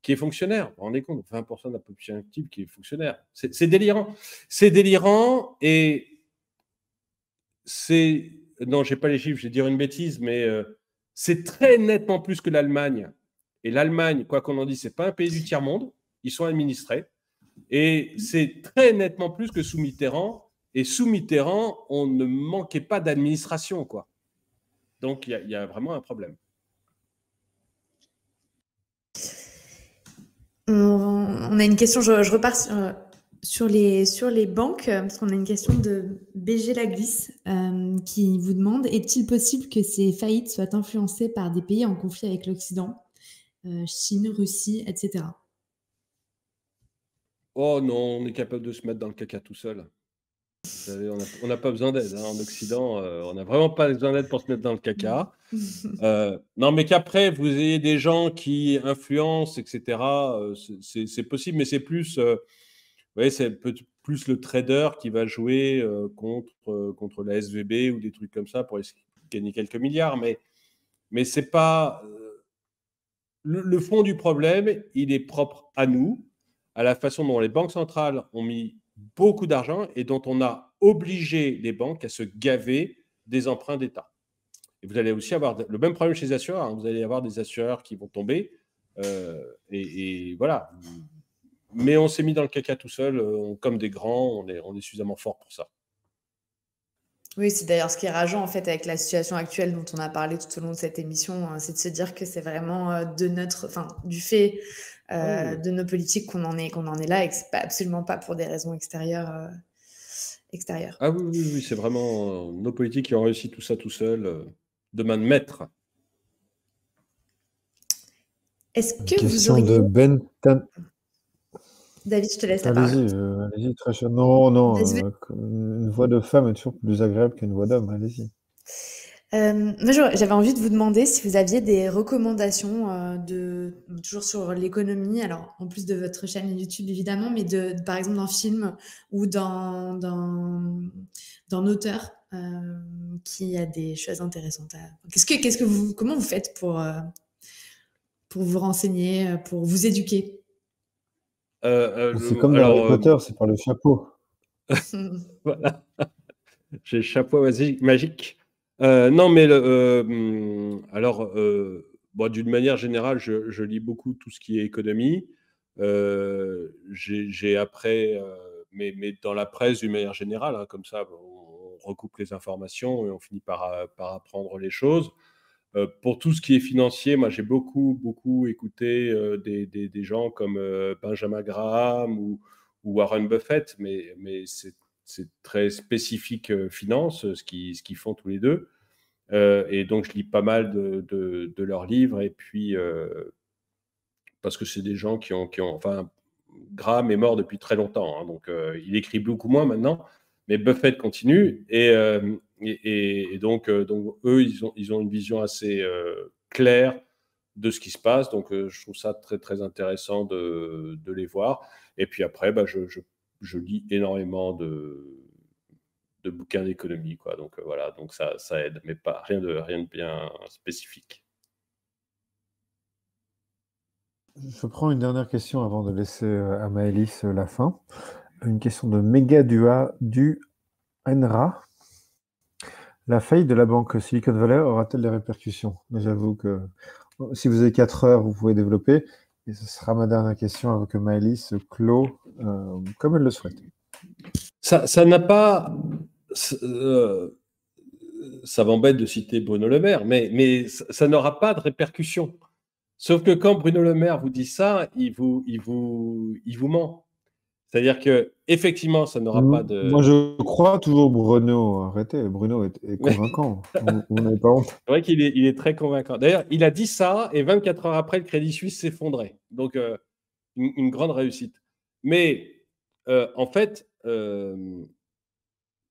qui est fonctionnaire. Vous vous rendez compte 20% de la population active qui est fonctionnaire. C'est délirant. C'est délirant. Et c'est. Non, j'ai pas les chiffres, je vais dire une bêtise, mais euh, c'est très nettement plus que l'Allemagne. Et l'Allemagne, quoi qu'on en dise, n'est pas un pays du tiers-monde. Ils sont administrés. Et c'est très nettement plus que sous Mitterrand. Et sous Mitterrand, on ne manquait pas d'administration, quoi. Donc, il y, a vraiment un problème. On a une question, je, je repars sur, sur les, sur les banques, euh, parce qu'on a une question de BG Laglisse euh, qui vous demande est-il possible que ces faillites soient influencées par des pays en conflit avec l'Occident, euh, Chine, Russie, etc. Oh non, on est capable de se mettre dans le caca tout seul. on n'a pas besoin d'aide hein. en Occident. on n'a vraiment pas besoin d'aide pour se mettre dans le caca. non, mais qu'après vous ayez des gens qui influencent, etc. c'est possible, mais c'est plus voyez, c'est plus le trader qui va jouer euh, contre, euh, contre la SVB ou des trucs comme ça pour gagner quelques milliards. Mais, mais c'est pas. Euh, le, fond du problème, il est propre à nous, à la façon dont les banques centrales ont mis beaucoup d'argent et dont on a obligé les banques à se gaver des emprunts d'État. Et vous allez aussi avoir le même problème chez les assureurs. Hein. Vous allez avoir des assureurs qui vont tomber. et, et, voilà, mais on s'est mis dans le caca tout seul, euh, comme des grands, on est, suffisamment fort pour ça. Oui, c'est d'ailleurs ce qui est rageant en fait avec la situation actuelle dont on a parlé tout au long de cette émission, euh, c'est de se dire que c'est vraiment euh, de notre, enfin, du fait de nos politiques qu'on en est, qu'on en est là, et que c'est pas, absolument pas pour des raisons extérieures. Ah oui, oui, oui c'est vraiment nos politiques qui ont réussi tout ça tout seul, de main de maître. Est-ce que Question vous auriez... de Ben David, je te laisse la parole. Euh, allez-y, très cher. Non, non, euh, une voix de femme est toujours plus agréable qu'une voix d'homme, allez-y. Euh, j'avais envie de vous demander si vous aviez des recommandations euh, de toujours sur l'économie, alors en plus de votre chaîne YouTube évidemment, mais de, par exemple dans film ou dans auteur qui a des choses intéressantes. Qu'est-ce que quest que vous comment vous faites pour pour vous renseigner, pour vous éduquer euh, euh, c'est comme dans Harry euh, c'est par le chapeau. voilà. J'ai chapeau magique. non, mais alors, d'une manière générale, je, lis beaucoup tout ce qui est économie. J'ai après, mais, dans la presse d'une manière générale, hein, comme ça, on, recoupe les informations et on finit par apprendre les choses. Euh, pour tout ce qui est financier, moi j'ai beaucoup, beaucoup écouté euh, des, des, gens comme euh, Benjamin Graham ou, Warren Buffett, mais, mais c'est très spécifique finance, ce qu'ils font tous les deux. et donc je lis pas mal de, de, leurs livres, et puis parce que c'est des gens qui ont, qui ont. Enfin, Graham est mort depuis très longtemps, hein, donc il écrit beaucoup moins maintenant, mais Buffett continue et, euh, euh, donc, eux, ils ont, ils ont une vision assez euh, claire de ce qui se passe. Donc, je trouve ça très, très intéressant de, les voir. Et puis après, bah, je, lis énormément de, de bouquins d'économie. Quoi. Donc, voilà, donc ça, aide, mais pas, rien, de, rien de bien spécifique. Je prends une dernière question avant de laisser à Maëlys la fin. Une question de dua du NRA. La faillite de la banque Silicon Valley aura-t-elle des répercussions J'avoue que si vous avez 4 heures, vous pouvez développer. Et ce sera ma dernière question avant que Maëlys clôt euh, comme elle le souhaite. Ça, n'a pas. Euh, ça m'embête de citer Bruno Le Maire, mais, mais ça n'aura pas de répercussions. Sauf que quand Bruno Le Maire vous dit ça, il vous, il vous, il vous ment. C'est-à-dire que effectivement, ça n'aura mmh. pas de. Moi, je crois toujours Bruno. Arrêtez, Bruno est, convaincant. on pas C'est vrai qu'il est, très convaincant. D'ailleurs, il a dit ça et 24 heures après, le Crédit Suisse s'effondrait. Donc, euh, une, grande réussite. Mais euh, en fait, euh,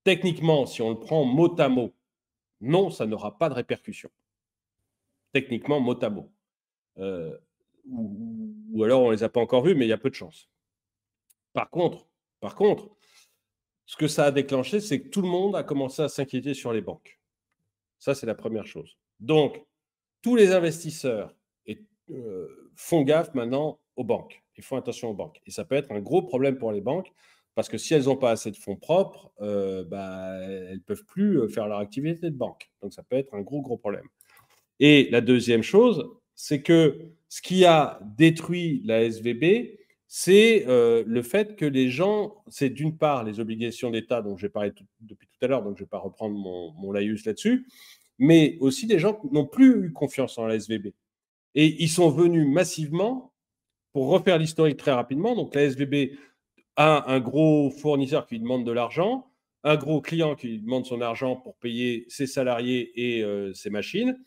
techniquement, si on le prend mot à mot, non, ça n'aura pas de répercussion. Techniquement, mot à mot. ou, ou alors, on ne les a pas encore vus, mais il y a peu de chances. Par contre, par contre, ce que ça a déclenché, c'est que tout le monde a commencé à s'inquiéter sur les banques. Ça, c'est la première chose. Donc, tous les investisseurs euh, font gaffe maintenant aux banques. Ils font attention aux banques. Et ça peut être un gros problème pour les banques parce que si elles n'ont pas assez de fonds propres, euh, bah, elles ne peuvent plus euh, faire leur activité de banque. Donc, ça peut être un gros, gros problème. Et la deuxième chose, c'est que ce qui a détruit la SVB, c'est euh, le fait que les gens, c'est d'une part les obligations d'État dont j'ai parlé depuis tout à l'heure, donc je ne vais pas reprendre mon, mon laïus là-dessus, mais aussi des gens qui n'ont plus eu confiance en la SVB. Et ils sont venus massivement, pour refaire l'historique très rapidement, donc la SVB a un gros fournisseur qui lui demande de l'argent, un gros client qui lui demande son argent pour payer ses salariés et euh, ses machines,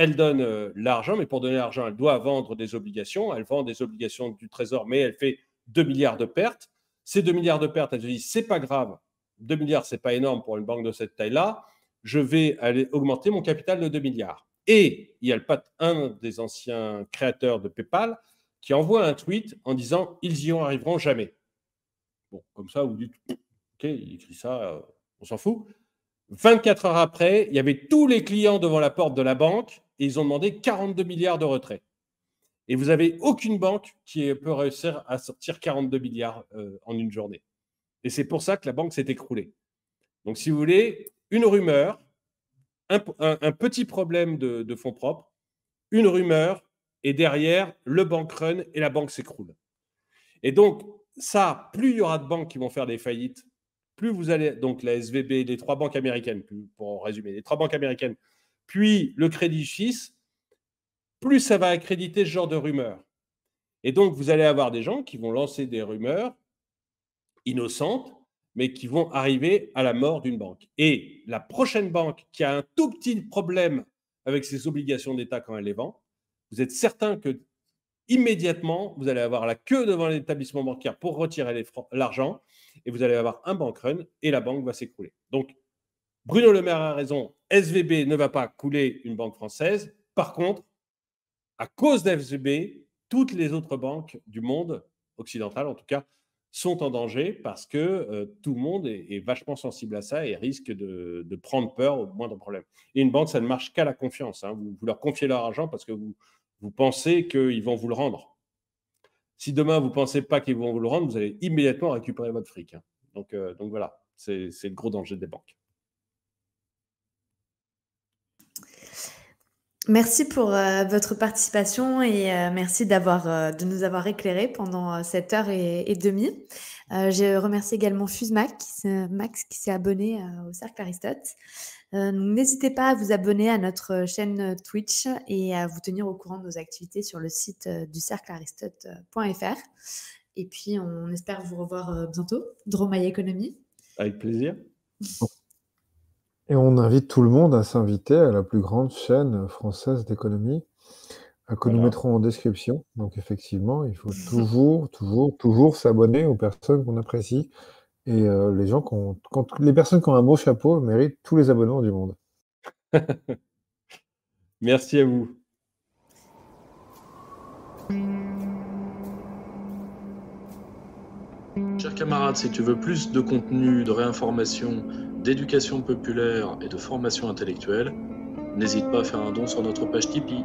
elle donne euh, l'argent, mais pour donner l'argent, elle doit vendre des obligations. Elle vend des obligations du Trésor, mais elle fait 2 milliards de pertes. Ces 2 milliards de pertes, elle se dit, c'est pas grave, 2 milliards, c'est pas énorme pour une banque de cette taille-là, je vais aller augmenter mon capital de 2 milliards. Et il y a le un des anciens créateurs de PayPal qui envoie un tweet en disant, ils y arriveront jamais. Bon, comme ça, vous dites, ok, il écrit ça, euh, on s'en fout. 24 heures après, il y avait tous les clients devant la porte de la banque ils ont demandé 42 milliards de retraits. Et vous n'avez aucune banque qui peut réussir à sortir 42 milliards euh, en une journée. Et c'est pour ça que la banque s'est écroulée. Donc, si vous voulez, une rumeur, un, petit problème de, fonds propres, une rumeur, et derrière, le bank run et la banque s'écroule. Et donc, ça, plus il y aura de banques qui vont faire des faillites, plus vous allez, donc la SVB, les trois banques américaines, pour résumer, les trois banques américaines puis le crédit 6, plus ça va accréditer ce genre de rumeurs. Et donc, vous allez avoir des gens qui vont lancer des rumeurs innocentes, mais qui vont arriver à la mort d'une banque. Et la prochaine banque qui a un tout petit problème avec ses obligations d'État quand elle les vend, vous êtes certain que immédiatement, vous allez avoir la queue devant l'établissement bancaire pour retirer l'argent et vous allez avoir un bank run et la banque va s'écrouler. Donc, Bruno Le Maire a raison, SVB ne va pas couler une banque française. Par contre, à cause d'SVB, toutes les autres banques du monde, occidental en tout cas, sont en danger parce que euh, tout le monde est, vachement sensible à ça et risque de, prendre peur au moindre problème. Et une banque, ça ne marche qu'à la confiance. Hein. Vous, leur confiez leur argent parce que vous, vous pensez qu'ils vont vous le rendre. Si demain, vous ne pensez pas qu'ils vont vous le rendre, vous allez immédiatement récupérer votre fric. Hein. Euh, donc voilà, c'est le gros danger des banques. Merci pour euh, votre participation et euh, merci d'avoir euh, de nous avoir éclairés pendant cette heure et, demie. je remercie également Fusemax, Max qui s'est abonné au Cercle Aristote. N'hésitez pas à vous abonner à notre chaîne Twitch et à vous tenir au courant de nos activités sur le site du cercle Aristote.fr. Et puis, on espère vous revoir bientôt. Dromaille economy. Avec plaisir. Et on invite tout le monde à s'inviter à la plus grande chaîne française d'économie que nous mettrons en description. Donc effectivement, il faut toujours, toujours, toujours s'abonner aux personnes qu'on apprécie. Et euh, les, gens quand, les personnes qui ont un beau chapeau méritent tous les abonnements du monde. Merci à vous. Chers camarades, si tu veux plus de contenu, de réinformation, d'éducation populaire et de formation intellectuelle, n'hésite pas à faire un don sur notre page Tipeee.